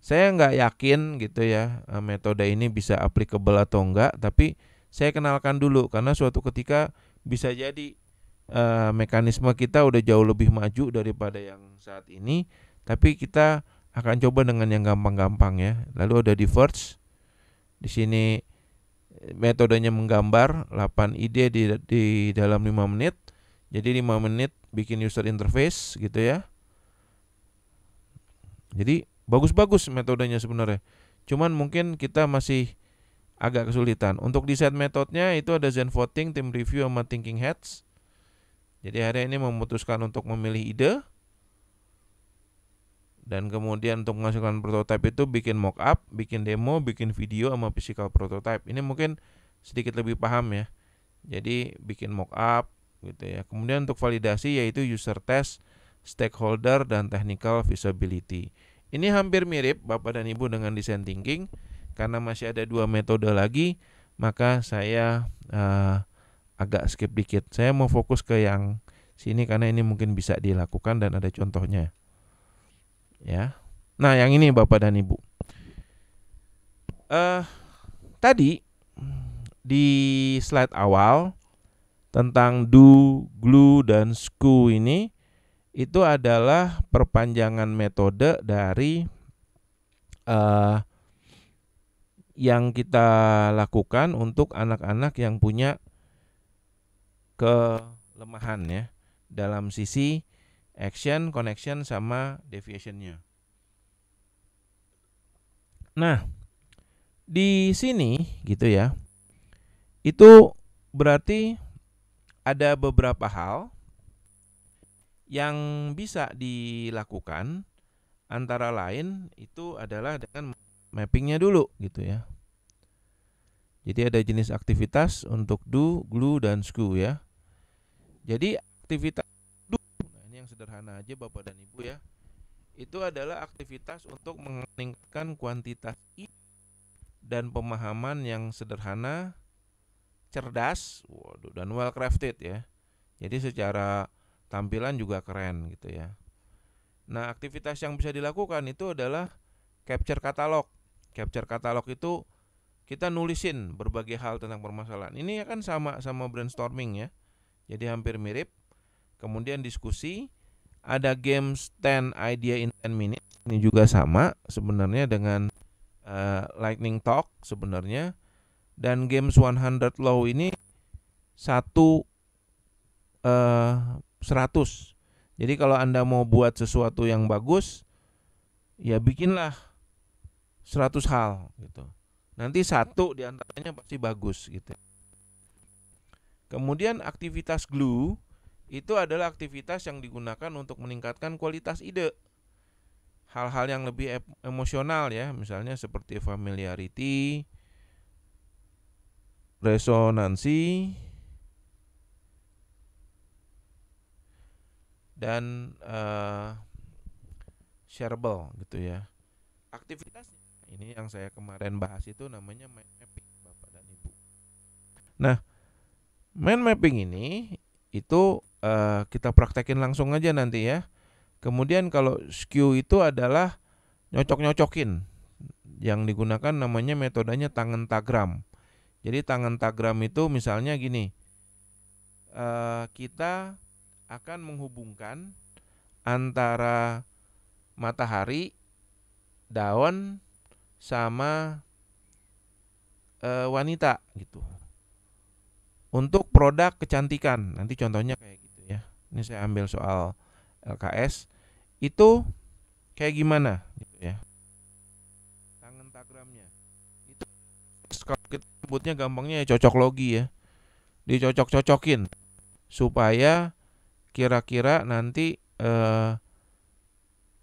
saya nggak yakin gitu ya eh, metode ini bisa applicable atau enggak, tapi saya kenalkan dulu karena suatu ketika bisa jadi uh, mekanisme kita udah jauh lebih maju daripada yang saat ini, tapi kita akan coba dengan yang gampang-gampang ya. Lalu ada diverge. Di sini eh, metodenya menggambar 8 ide di, di dalam 5 menit. Jadi 5 menit bikin user interface gitu ya. Jadi bagus-bagus metodenya sebenarnya. Cuman mungkin kita masih agak kesulitan. Untuk desain metodenya itu ada Zen Voting, team Review, sama Thinking Heads. Jadi hari ini memutuskan untuk memilih ide dan kemudian untuk menghasilkan prototipe itu bikin mockup, bikin demo, bikin video sama physical prototype. Ini mungkin sedikit lebih paham ya. Jadi bikin mockup, gitu ya. Kemudian untuk validasi yaitu user test, stakeholder dan technical feasibility. Ini hampir mirip Bapak dan Ibu dengan design thinking karena masih ada dua metode lagi, maka saya uh, agak skip dikit. Saya mau fokus ke yang sini karena ini mungkin bisa dilakukan dan ada contohnya. Ya. Nah, yang ini Bapak dan Ibu. Eh uh, tadi di slide awal tentang do, glue, dan screw ini itu adalah perpanjangan metode dari uh, yang kita lakukan untuk anak-anak yang punya kelemahan ya dalam sisi action, connection sama deviationnya. Nah, di sini gitu ya. Itu berarti ada beberapa hal yang bisa dilakukan antara lain itu adalah dengan mappingnya dulu gitu ya jadi ada jenis aktivitas untuk do, glue, dan screw ya jadi aktivitas do nah ini yang sederhana aja bapak dan ibu ya itu adalah aktivitas untuk meningkatkan kuantitas I dan pemahaman yang sederhana cerdas waduh, dan well crafted ya. Jadi secara tampilan juga keren gitu ya. Nah, aktivitas yang bisa dilakukan itu adalah capture katalog. Capture katalog itu kita nulisin berbagai hal tentang permasalahan. Ini akan sama sama brainstorming ya. Jadi hampir mirip. Kemudian diskusi, ada game stand idea in 10 minutes. Ini juga sama sebenarnya dengan uh, lightning talk sebenarnya dan games 100 low ini satu eh, 100 jadi kalau Anda mau buat sesuatu yang bagus ya bikinlah 100 hal gitu nanti satu diantaranya pasti bagus gitu kemudian aktivitas glue itu adalah aktivitas yang digunakan untuk meningkatkan kualitas ide hal-hal yang lebih emosional ya, misalnya seperti familiarity, resonansi dan uh, shareable gitu ya. Aktivitas ini yang saya kemarin bahas itu namanya mind mapping Bapak dan Ibu. Nah, mind mapping ini itu uh, kita praktekin langsung aja nanti ya. Kemudian kalau skew itu adalah nyocok-nyocokin yang digunakan namanya metodenya tangan tagram. Jadi tangan tagram itu misalnya gini, eh, kita akan menghubungkan antara matahari, daun, sama eh, wanita gitu. Untuk produk kecantikan, nanti contohnya kayak gitu ya. Ini saya ambil soal LKS itu kayak gimana gitu ya. Tangan tagramnya itu skop kita sebutnya gampangnya ya cocok logi ya. Dicocok-cocokin supaya kira-kira nanti eh,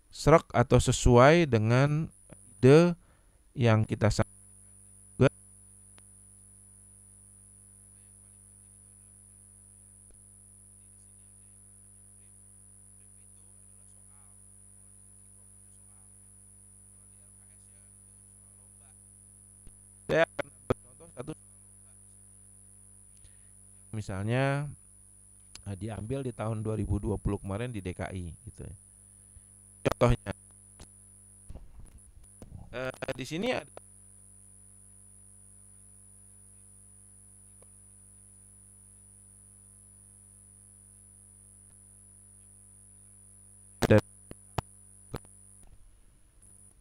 serak atau sesuai dengan the yang kita misalnya uh, diambil di tahun 2020 kemarin di DKI gitu ya. Contohnya uh, di sini ada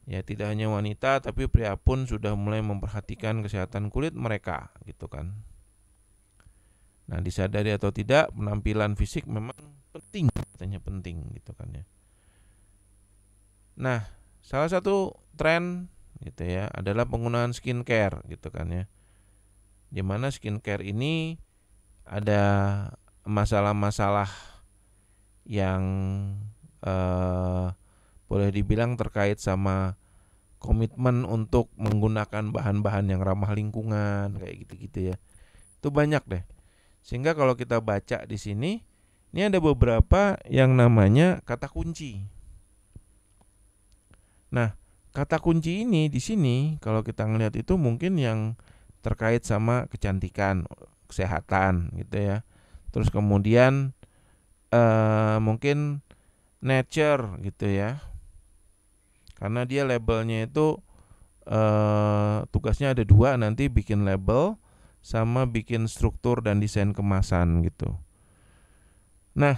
ya tidak hanya wanita tapi pria pun sudah mulai memperhatikan kesehatan kulit mereka gitu kan Nah, disadari atau tidak, penampilan fisik memang penting, katanya penting gitu kan ya. Nah, salah satu tren gitu ya adalah penggunaan skincare gitu kan ya. Di mana skincare ini ada masalah-masalah yang eh, boleh dibilang terkait sama komitmen untuk menggunakan bahan-bahan yang ramah lingkungan kayak gitu-gitu ya. Itu banyak deh sehingga kalau kita baca di sini, ini ada beberapa yang namanya kata kunci. Nah, kata kunci ini di sini kalau kita ngelihat itu mungkin yang terkait sama kecantikan, kesehatan gitu ya. Terus kemudian eh, mungkin nature gitu ya. Karena dia labelnya itu eh, tugasnya ada dua nanti bikin label sama bikin struktur dan desain kemasan gitu. Nah,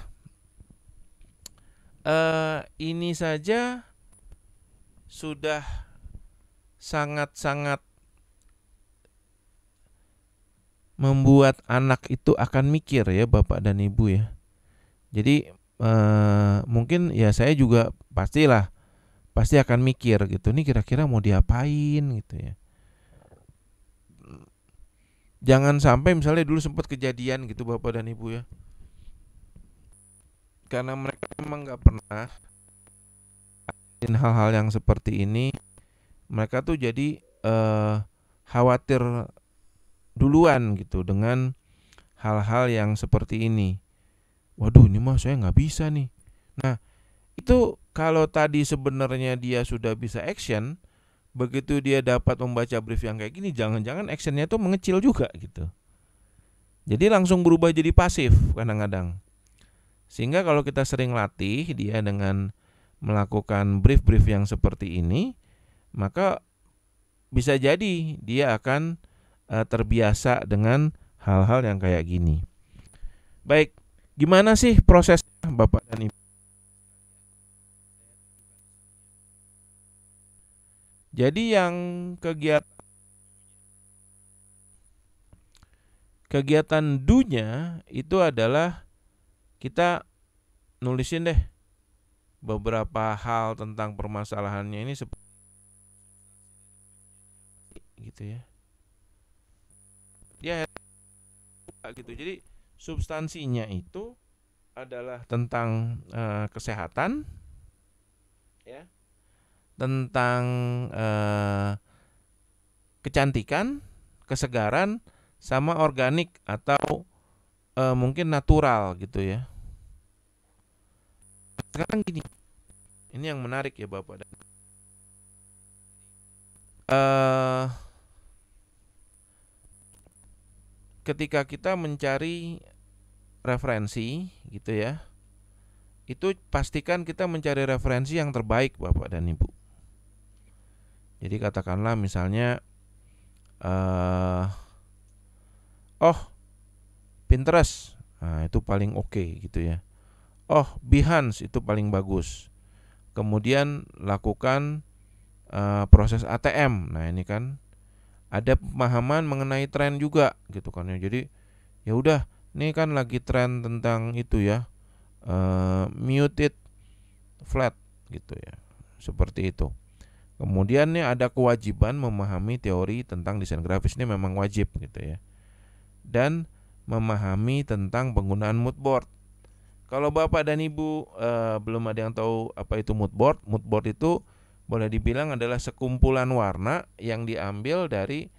eh, ini saja sudah sangat-sangat membuat anak itu akan mikir ya bapak dan ibu ya. Jadi eh, mungkin ya saya juga pastilah pasti akan mikir gitu Ini kira-kira mau diapain gitu ya jangan sampai misalnya dulu sempat kejadian gitu bapak dan ibu ya karena mereka memang nggak pernah hal-hal yang seperti ini mereka tuh jadi eh, khawatir duluan gitu dengan hal-hal yang seperti ini waduh ini mah saya nggak bisa nih nah itu kalau tadi sebenarnya dia sudah bisa action begitu dia dapat membaca brief yang kayak gini jangan-jangan actionnya tuh mengecil juga gitu jadi langsung berubah jadi pasif kadang-kadang sehingga kalau kita sering latih dia dengan melakukan brief-brief yang seperti ini maka bisa jadi dia akan eh, terbiasa dengan hal-hal yang kayak gini baik gimana sih proses Bapak dan Ibu Jadi yang kegiatan kegiatan dunya itu adalah kita nulisin deh beberapa hal tentang permasalahannya ini gitu ya. Ya, gitu. Jadi substansinya itu adalah tentang uh, kesehatan ya tentang eh, kecantikan, kesegaran sama organik atau eh, mungkin natural gitu ya. Sekarang gini. Ini yang menarik ya Bapak dan eh ketika kita mencari referensi gitu ya itu pastikan kita mencari referensi yang terbaik Bapak dan Ibu. Jadi katakanlah misalnya uh, oh Pinterest nah, itu paling oke okay, gitu ya. Oh Behance itu paling bagus. Kemudian lakukan uh, proses ATM. Nah ini kan ada pemahaman mengenai tren juga gitu kan ya. Jadi ya udah ini kan lagi tren tentang itu ya uh, muted flat gitu ya seperti itu. Kemudian nih ada kewajiban memahami teori tentang desain grafis ini memang wajib gitu ya. Dan memahami tentang penggunaan mood board. Kalau Bapak dan Ibu eh, belum ada yang tahu apa itu mood board, mood board itu boleh dibilang adalah sekumpulan warna yang diambil dari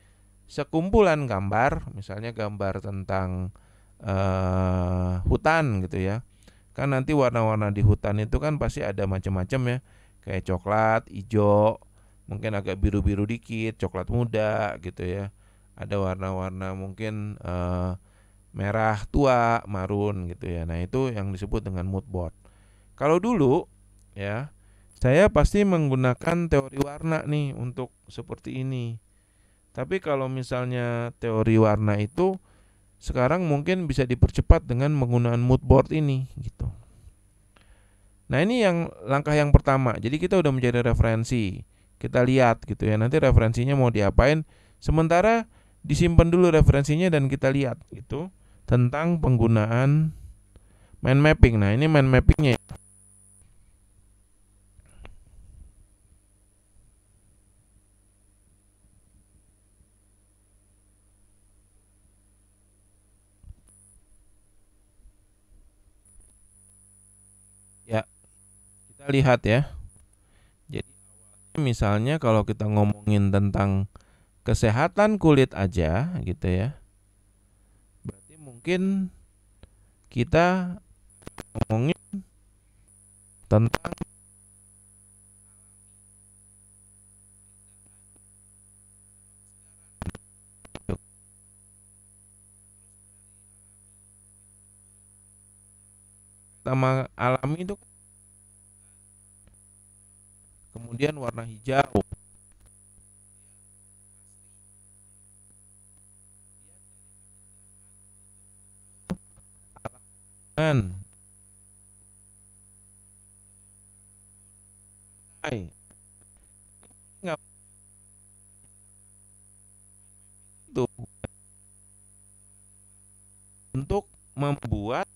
sekumpulan gambar, misalnya gambar tentang eh, hutan gitu ya. Kan nanti warna-warna di hutan itu kan pasti ada macam-macam ya, kayak coklat, hijau, mungkin agak biru-biru dikit, coklat muda gitu ya. Ada warna-warna mungkin uh, merah tua, marun gitu ya. Nah, itu yang disebut dengan mood board. Kalau dulu ya, saya pasti menggunakan teori warna nih untuk seperti ini. Tapi kalau misalnya teori warna itu sekarang mungkin bisa dipercepat dengan menggunakan mood board ini gitu. Nah, ini yang langkah yang pertama. Jadi kita udah mencari referensi kita lihat gitu ya nanti referensinya mau diapain sementara disimpan dulu referensinya dan kita lihat gitu tentang penggunaan mind mapping nah ini mind mappingnya ya, ya kita lihat ya misalnya kalau kita ngomongin tentang kesehatan kulit aja gitu ya berarti mungkin kita ngomongin tentang sama alami itu kemudian warna hijau untuk membuat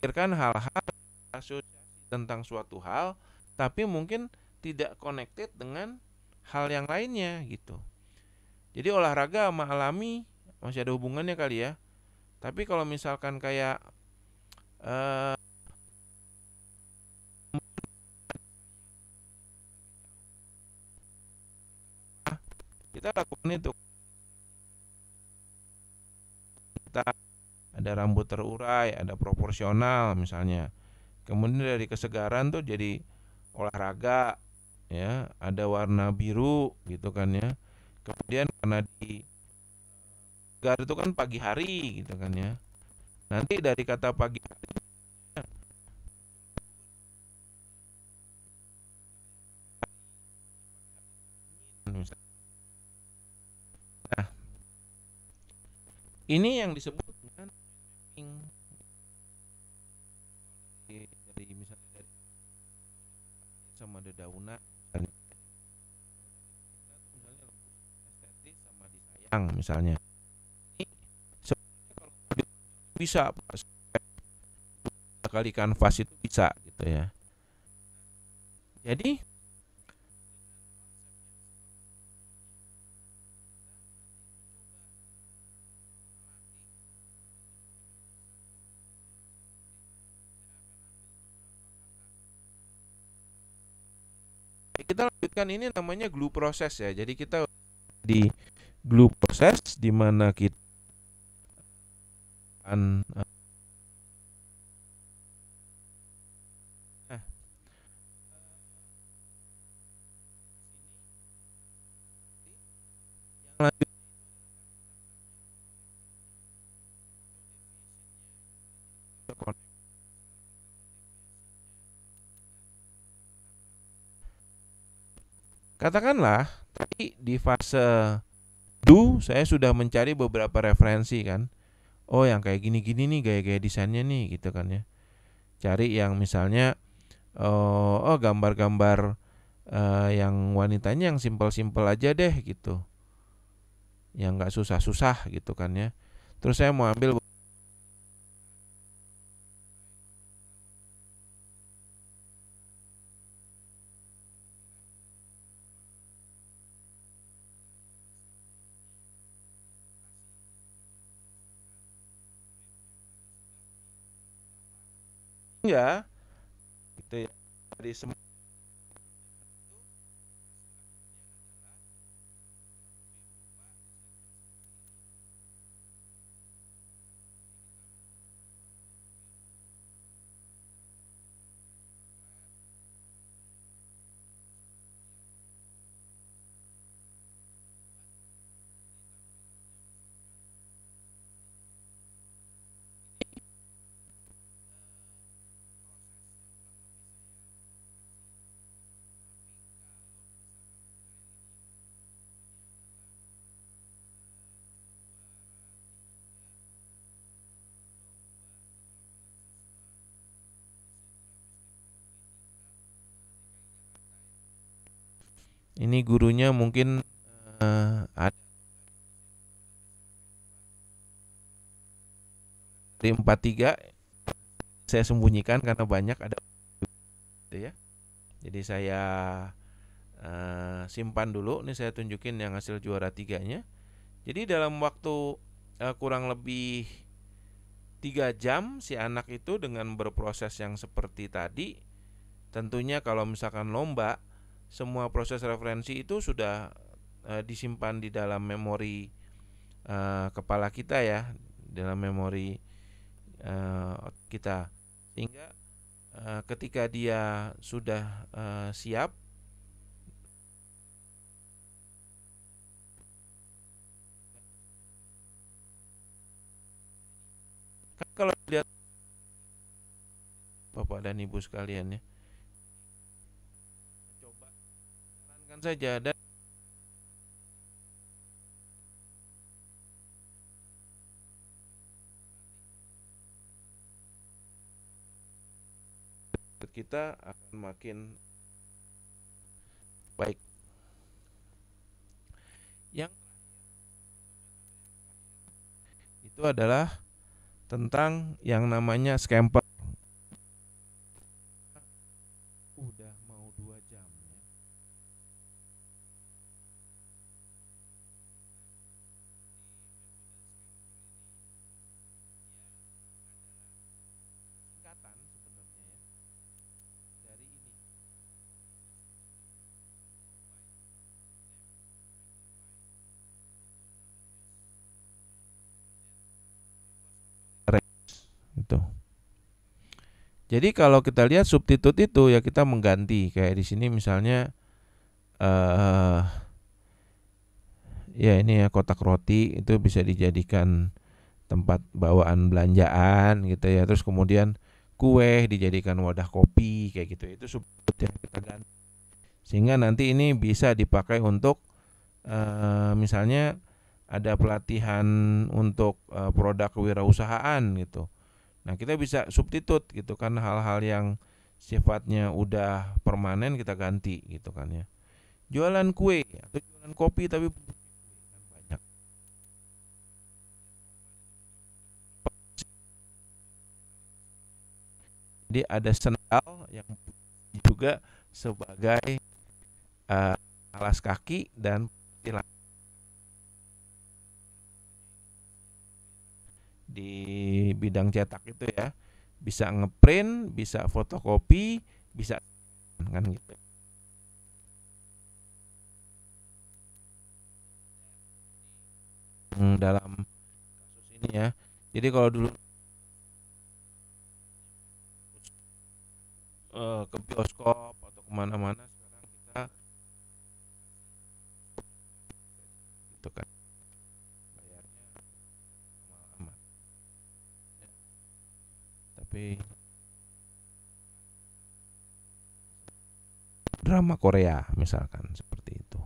pikirkan hal-hal tentang suatu hal tapi mungkin tidak connected dengan hal yang lainnya gitu. Jadi olahraga sama alami masih ada hubungannya kali ya. Tapi kalau misalkan kayak uh, kita lakukan itu kita ada rambut terurai, ada proporsional misalnya kemudian dari kesegaran tuh jadi olahraga ya ada warna biru gitu kan ya kemudian karena di segar itu kan pagi hari gitu kan ya nanti dari kata pagi hari nah, ini yang disebut dedaunan dan misalnya estetis sama disayang misalnya ini kalau bisa kali kanvas itu bisa gitu ya jadi kita lanjutkan ini namanya glue process ya. Jadi kita di glue process di mana kita akan eh, Katakanlah tadi di fase do saya sudah mencari beberapa referensi kan. Oh, yang kayak gini-gini nih gaya-gaya desainnya nih gitu kan ya. Cari yang misalnya oh, oh gambar-gambar uh, yang wanitanya yang simpel-simpel aja deh gitu yang nggak susah-susah gitu kan ya terus saya mau ambil ya. itu ya. Jadi semua ini gurunya mungkin uh, ada di 43 saya sembunyikan karena banyak ada gitu ya. Jadi saya uh, simpan dulu ini saya tunjukin yang hasil juara tiganya. Jadi dalam waktu uh, kurang lebih tiga jam si anak itu dengan berproses yang seperti tadi tentunya kalau misalkan lomba semua proses referensi itu sudah uh, disimpan di dalam memori uh, kepala kita ya, dalam memori uh, kita. Sehingga uh, ketika dia sudah uh, siap kalau lihat Bapak dan Ibu sekalian ya saja dan kita akan makin baik. Yang itu adalah tentang yang namanya scamper. gitu. Jadi kalau kita lihat substitut itu ya kita mengganti kayak di sini misalnya uh, ya ini ya kotak roti itu bisa dijadikan tempat bawaan belanjaan gitu ya. Terus kemudian kue dijadikan wadah kopi kayak gitu. Itu substitut yang kita ganti. Sehingga nanti ini bisa dipakai untuk uh, misalnya ada pelatihan untuk uh, produk kewirausahaan gitu Nah, kita bisa substitut gitu kan hal-hal yang sifatnya udah permanen kita ganti gitu kan ya. Jualan kue atau jualan kopi tapi kan banyak. Jadi ada sendal yang juga sebagai uh, alas kaki dan tilang di bidang cetak itu ya bisa ngeprint bisa fotokopi bisa kan gitu hmm, dalam kasus ini ya jadi kalau dulu eh, ke bioskop atau kemana-mana sekarang kita itu kan HP. drama Korea misalkan seperti itu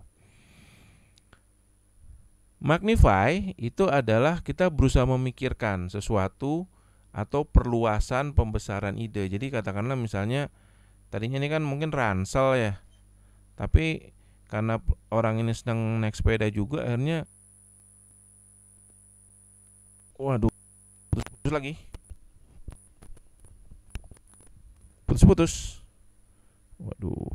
magnify itu adalah kita berusaha memikirkan sesuatu atau perluasan pembesaran ide jadi katakanlah misalnya tadinya ini kan mungkin ransel ya tapi karena orang ini sedang naik sepeda juga akhirnya waduh terus lagi putus-putus. Waduh.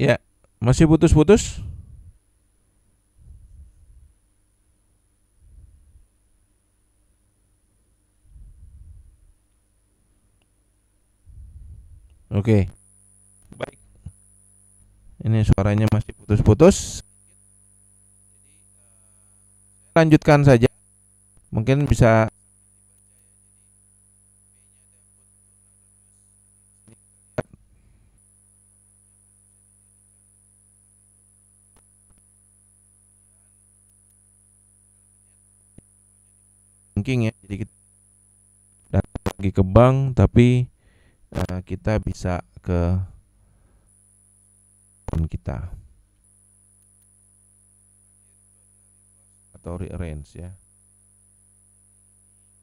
Ya, masih putus-putus. Oke. Baik. Ini suaranya masih putus-putus. Eh, lanjutkan saja mungkin bisa banking ya jadi kita datang lagi ke bank tapi uh, kita bisa ke akun kita atau rearrange ya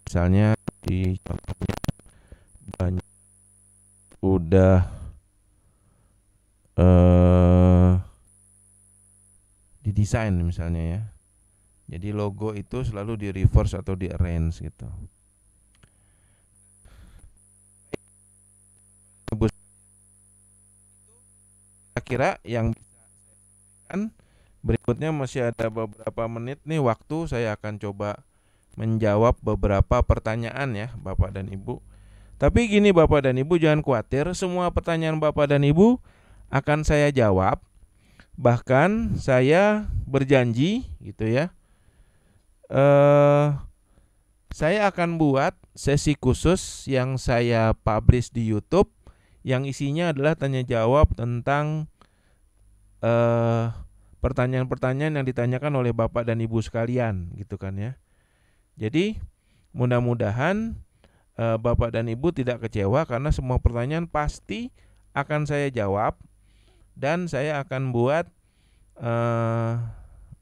misalnya di contohnya banyak udah eh didesain misalnya ya. Jadi logo itu selalu di reverse atau di arrange gitu. Kira yang berikutnya masih ada beberapa menit nih waktu saya akan coba menjawab beberapa pertanyaan ya Bapak dan Ibu. Tapi gini Bapak dan Ibu jangan khawatir, semua pertanyaan Bapak dan Ibu akan saya jawab. Bahkan saya berjanji gitu ya. Eh saya akan buat sesi khusus yang saya publish di YouTube yang isinya adalah tanya jawab tentang eh pertanyaan-pertanyaan yang ditanyakan oleh Bapak dan Ibu sekalian gitu kan ya. Jadi mudah-mudahan uh, Bapak dan Ibu tidak kecewa karena semua pertanyaan pasti akan saya jawab dan saya akan buat uh,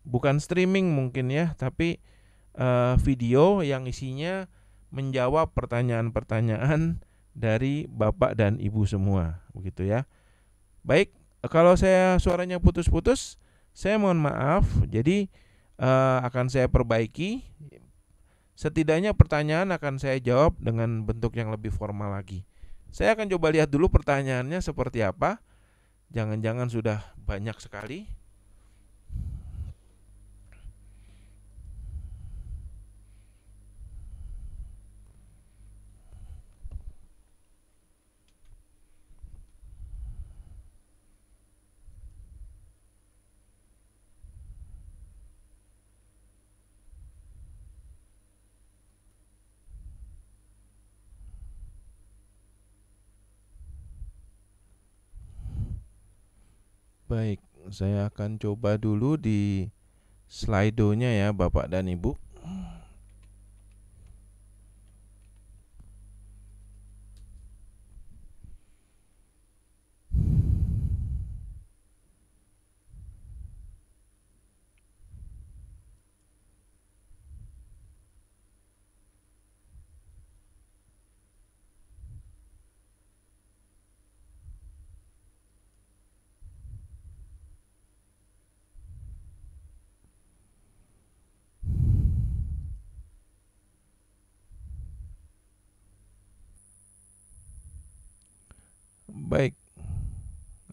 bukan streaming mungkin ya, tapi uh, video yang isinya menjawab pertanyaan-pertanyaan dari Bapak dan Ibu semua, begitu ya. Baik, kalau saya suaranya putus-putus, saya mohon maaf. Jadi uh, akan saya perbaiki Setidaknya pertanyaan akan saya jawab dengan bentuk yang lebih formal lagi. Saya akan coba lihat dulu pertanyaannya seperti apa. Jangan-jangan sudah banyak sekali Baik, saya akan coba dulu di slidonya nya ya Bapak dan Ibu.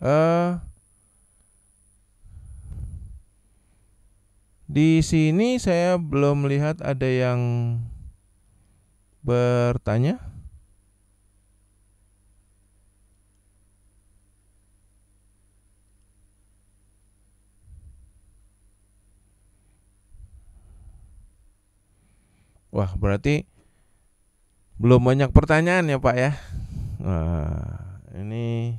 Eh, di sini saya belum melihat ada yang bertanya. Wah, berarti belum banyak pertanyaan ya, Pak ya. Nah, ini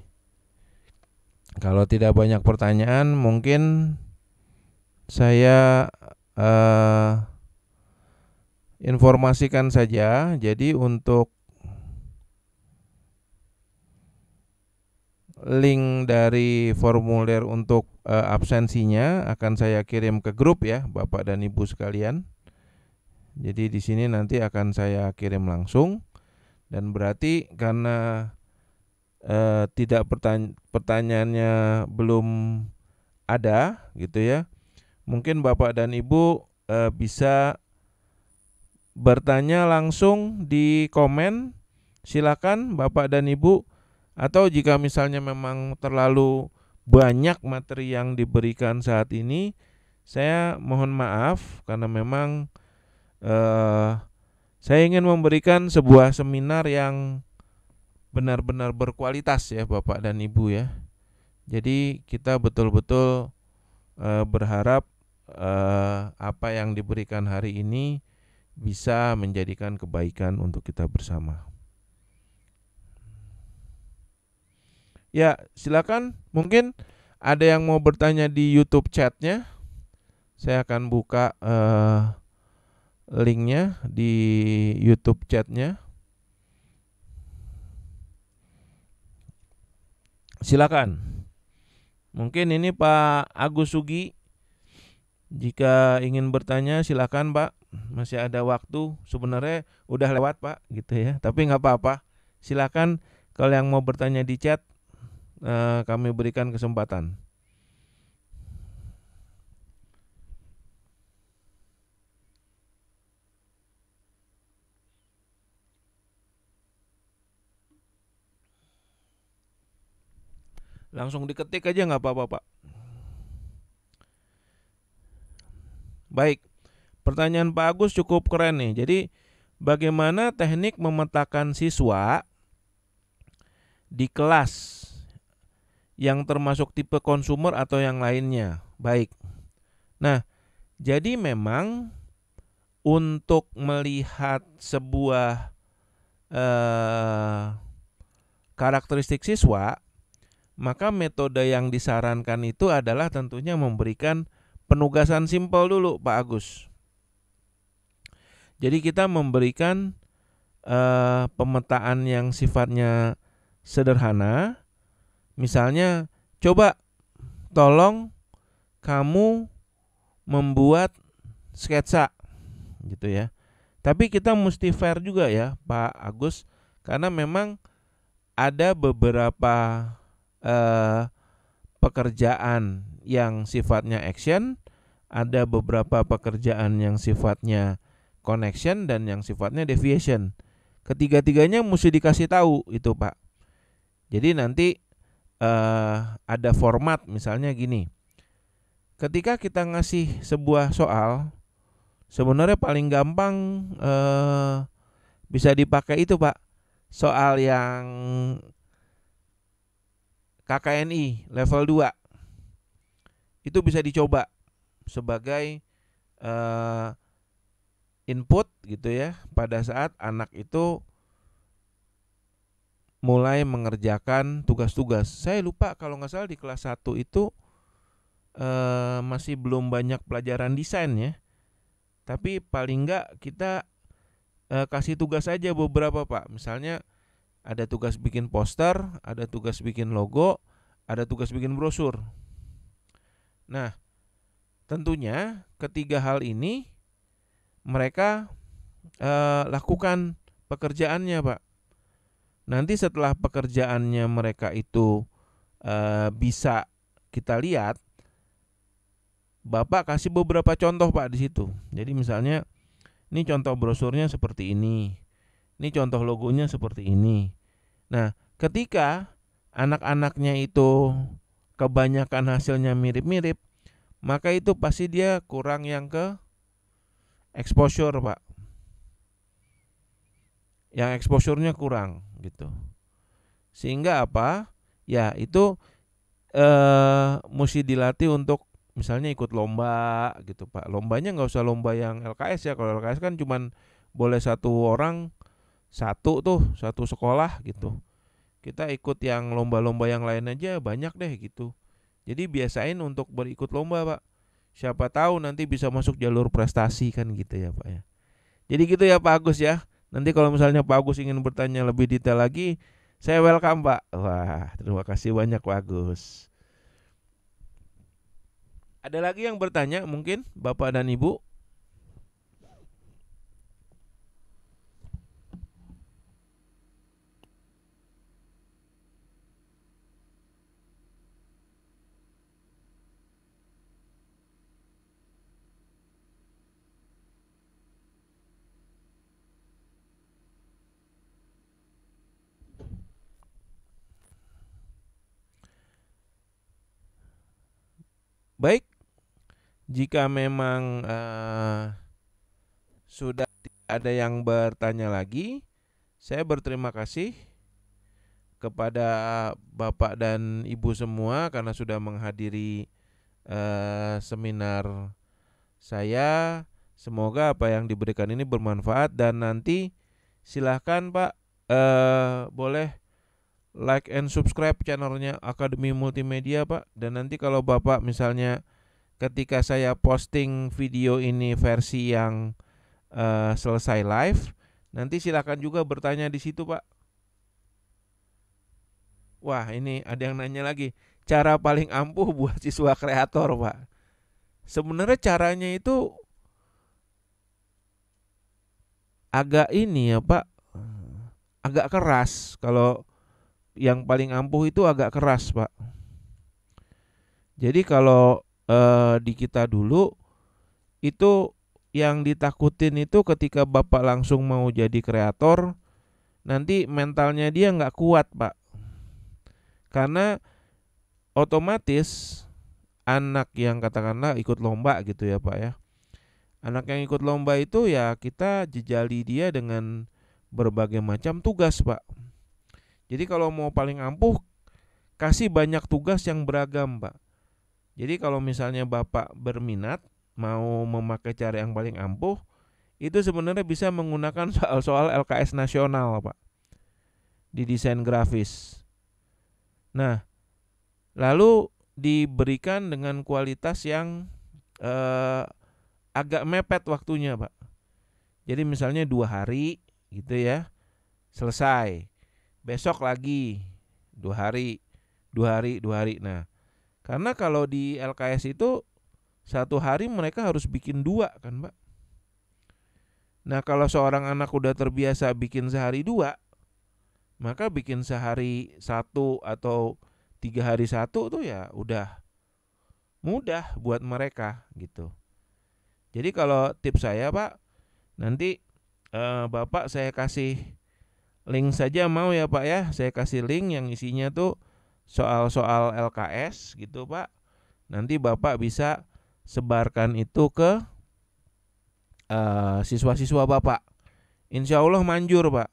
kalau tidak banyak pertanyaan, mungkin saya uh, informasikan saja. Jadi untuk link dari formulir untuk uh, absensinya akan saya kirim ke grup ya, Bapak dan Ibu sekalian. Jadi di sini nanti akan saya kirim langsung dan berarti karena uh, tidak pertanya pertanyaannya belum ada gitu ya mungkin bapak dan ibu uh, bisa bertanya langsung di komen silakan bapak dan ibu atau jika misalnya memang terlalu banyak materi yang diberikan saat ini saya mohon maaf karena memang eh, saya ingin memberikan sebuah seminar yang benar-benar berkualitas ya Bapak dan Ibu ya. Jadi kita betul-betul e, berharap e, apa yang diberikan hari ini bisa menjadikan kebaikan untuk kita bersama. Ya, silakan. Mungkin ada yang mau bertanya di YouTube chatnya. Saya akan buka uh, linknya di YouTube chatnya. silakan. Mungkin ini Pak Agus Sugi jika ingin bertanya silakan Pak. Masih ada waktu. Sebenarnya udah lewat Pak gitu ya. Tapi nggak apa-apa. Silakan kalau yang mau bertanya di chat eh, kami berikan kesempatan. Langsung diketik aja nggak apa-apa, Pak. Baik. Pertanyaan Pak Agus cukup keren nih. Jadi bagaimana teknik memetakan siswa di kelas yang termasuk tipe konsumer atau yang lainnya. Baik. Nah, jadi memang untuk melihat sebuah eh, karakteristik siswa maka metode yang disarankan itu adalah tentunya memberikan penugasan simpel dulu Pak Agus. Jadi kita memberikan eh, pemetaan yang sifatnya sederhana. Misalnya, coba tolong kamu membuat sketsa gitu ya. Tapi kita mesti fair juga ya Pak Agus karena memang ada beberapa eh, pekerjaan yang sifatnya action, ada beberapa pekerjaan yang sifatnya connection dan yang sifatnya deviation. Ketiga-tiganya mesti dikasih tahu itu, Pak. Jadi nanti eh, ada format misalnya gini. Ketika kita ngasih sebuah soal, sebenarnya paling gampang eh, bisa dipakai itu, Pak. Soal yang KKNI level 2 itu bisa dicoba sebagai uh, input gitu ya pada saat anak itu mulai mengerjakan tugas-tugas. Saya lupa kalau nggak salah di kelas 1 itu eh, masih belum banyak pelajaran desain ya. Tapi paling nggak kita eh, kasih tugas aja beberapa pak. Misalnya ada tugas bikin poster, ada tugas bikin logo, ada tugas bikin brosur. Nah, tentunya ketiga hal ini mereka e, lakukan pekerjaannya, Pak. Nanti setelah pekerjaannya mereka itu e, bisa kita lihat, Bapak kasih beberapa contoh, Pak, di situ. Jadi misalnya ini contoh brosurnya seperti ini. Ini contoh logonya seperti ini. Nah, ketika anak-anaknya itu kebanyakan hasilnya mirip-mirip, maka itu pasti dia kurang yang ke exposure, Pak. Yang exposure-nya kurang gitu. Sehingga apa? Ya, itu eh mesti dilatih untuk misalnya ikut lomba gitu, Pak. Lombanya nggak usah lomba yang LKS ya. Kalau LKS kan cuman boleh satu orang satu tuh satu sekolah gitu kita ikut yang lomba-lomba yang lain aja banyak deh gitu jadi biasain untuk berikut lomba pak siapa tahu nanti bisa masuk jalur prestasi kan gitu ya pak ya jadi gitu ya pak Agus ya nanti kalau misalnya pak Agus ingin bertanya lebih detail lagi saya welcome pak wah terima kasih banyak pak Agus ada lagi yang bertanya mungkin bapak dan ibu Baik, jika memang uh, sudah ada yang bertanya lagi, saya berterima kasih kepada Bapak dan Ibu semua karena sudah menghadiri uh, seminar saya. Semoga apa yang diberikan ini bermanfaat dan nanti silahkan Pak uh, boleh like and subscribe channelnya Akademi Multimedia Pak dan nanti kalau Bapak misalnya ketika saya posting video ini versi yang uh, selesai live nanti silakan juga bertanya di situ Pak Wah ini ada yang nanya lagi cara paling ampuh buat siswa kreator Pak sebenarnya caranya itu agak ini ya Pak agak keras kalau yang paling ampuh itu agak keras, Pak. Jadi kalau eh, di kita dulu itu yang ditakutin itu ketika bapak langsung mau jadi kreator, nanti mentalnya dia nggak kuat, Pak. Karena otomatis anak yang katakanlah ikut lomba gitu ya, Pak ya. Anak yang ikut lomba itu ya kita jejali dia dengan berbagai macam tugas, Pak jadi kalau mau paling ampuh kasih banyak tugas yang beragam, Pak. Jadi kalau misalnya Bapak berminat mau memakai cara yang paling ampuh, itu sebenarnya bisa menggunakan soal-soal LKS nasional, Pak. Di desain grafis. Nah, lalu diberikan dengan kualitas yang eh, agak mepet waktunya, Pak. Jadi misalnya dua hari gitu ya, selesai besok lagi dua hari dua hari dua hari nah karena kalau di LKS itu satu hari mereka harus bikin dua kan mbak nah kalau seorang anak udah terbiasa bikin sehari dua maka bikin sehari satu atau tiga hari satu tuh ya udah mudah buat mereka gitu jadi kalau tips saya pak nanti eh, bapak saya kasih link saja mau ya Pak ya. Saya kasih link yang isinya tuh soal-soal LKS gitu Pak. Nanti Bapak bisa sebarkan itu ke eh, siswa-siswa uh, Bapak. Insya Allah manjur Pak.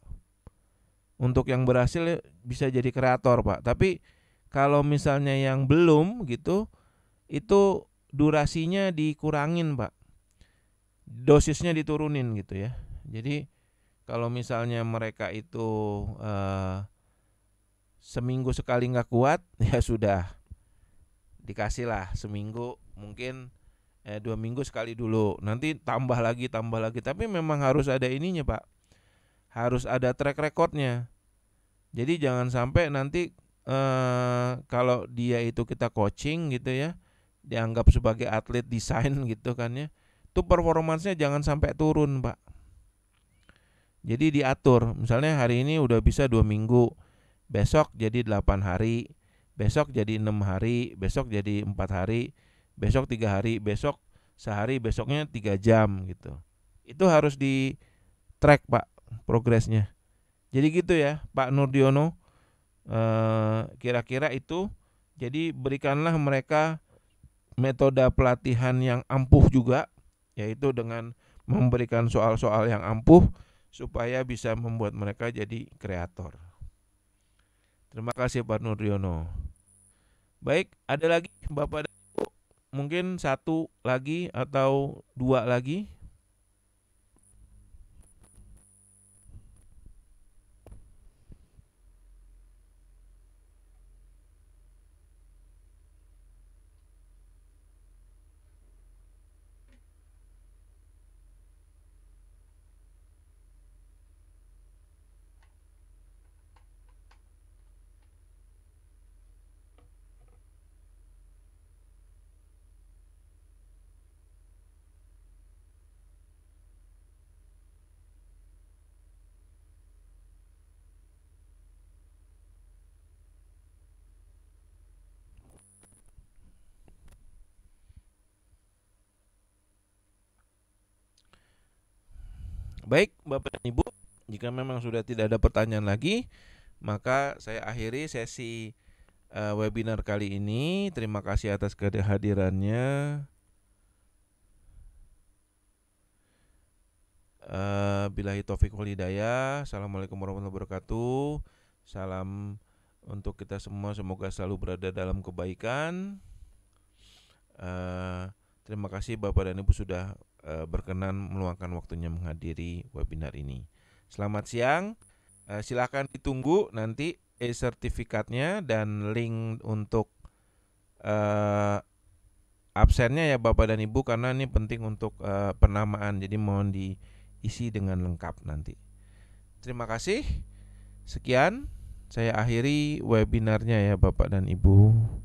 Untuk yang berhasil bisa jadi kreator Pak. Tapi kalau misalnya yang belum gitu, itu durasinya dikurangin Pak. Dosisnya diturunin gitu ya. Jadi kalau misalnya mereka itu eh, seminggu sekali nggak kuat ya sudah dikasihlah seminggu mungkin eh, dua minggu sekali dulu nanti tambah lagi tambah lagi tapi memang harus ada ininya pak harus ada track recordnya jadi jangan sampai nanti eh, kalau dia itu kita coaching gitu ya dianggap sebagai atlet desain gitu kan ya itu performansnya jangan sampai turun pak jadi diatur, misalnya hari ini udah bisa dua minggu, besok jadi delapan hari, besok jadi enam hari, besok jadi empat hari, besok tiga hari, besok sehari, besoknya tiga jam gitu. Itu harus di track pak progresnya. Jadi gitu ya Pak Nurdiono. Eh, kira-kira e, itu, jadi berikanlah mereka metode pelatihan yang ampuh juga, yaitu dengan memberikan soal-soal yang ampuh supaya bisa membuat mereka jadi kreator. Terima kasih Pak Nuryono. Baik, ada lagi Bapak dan Ibu? Mungkin satu lagi atau dua lagi Baik, Bapak dan Ibu, jika memang sudah tidak ada pertanyaan lagi, maka saya akhiri sesi uh, webinar kali ini. Terima kasih atas kehadirannya. Uh, Bilahi Taufik Walidaya Assalamualaikum warahmatullahi wabarakatuh Salam untuk kita semua Semoga selalu berada dalam kebaikan uh, Terima kasih Bapak dan Ibu sudah uh, berkenan meluangkan waktunya menghadiri webinar ini. Selamat siang. Uh, eh, silahkan ditunggu nanti e-sertifikatnya dan link untuk uh, absennya ya Bapak dan Ibu karena ini penting untuk uh, penamaan. Jadi mohon diisi dengan lengkap nanti. Terima kasih. Sekian saya akhiri webinarnya ya Bapak dan Ibu.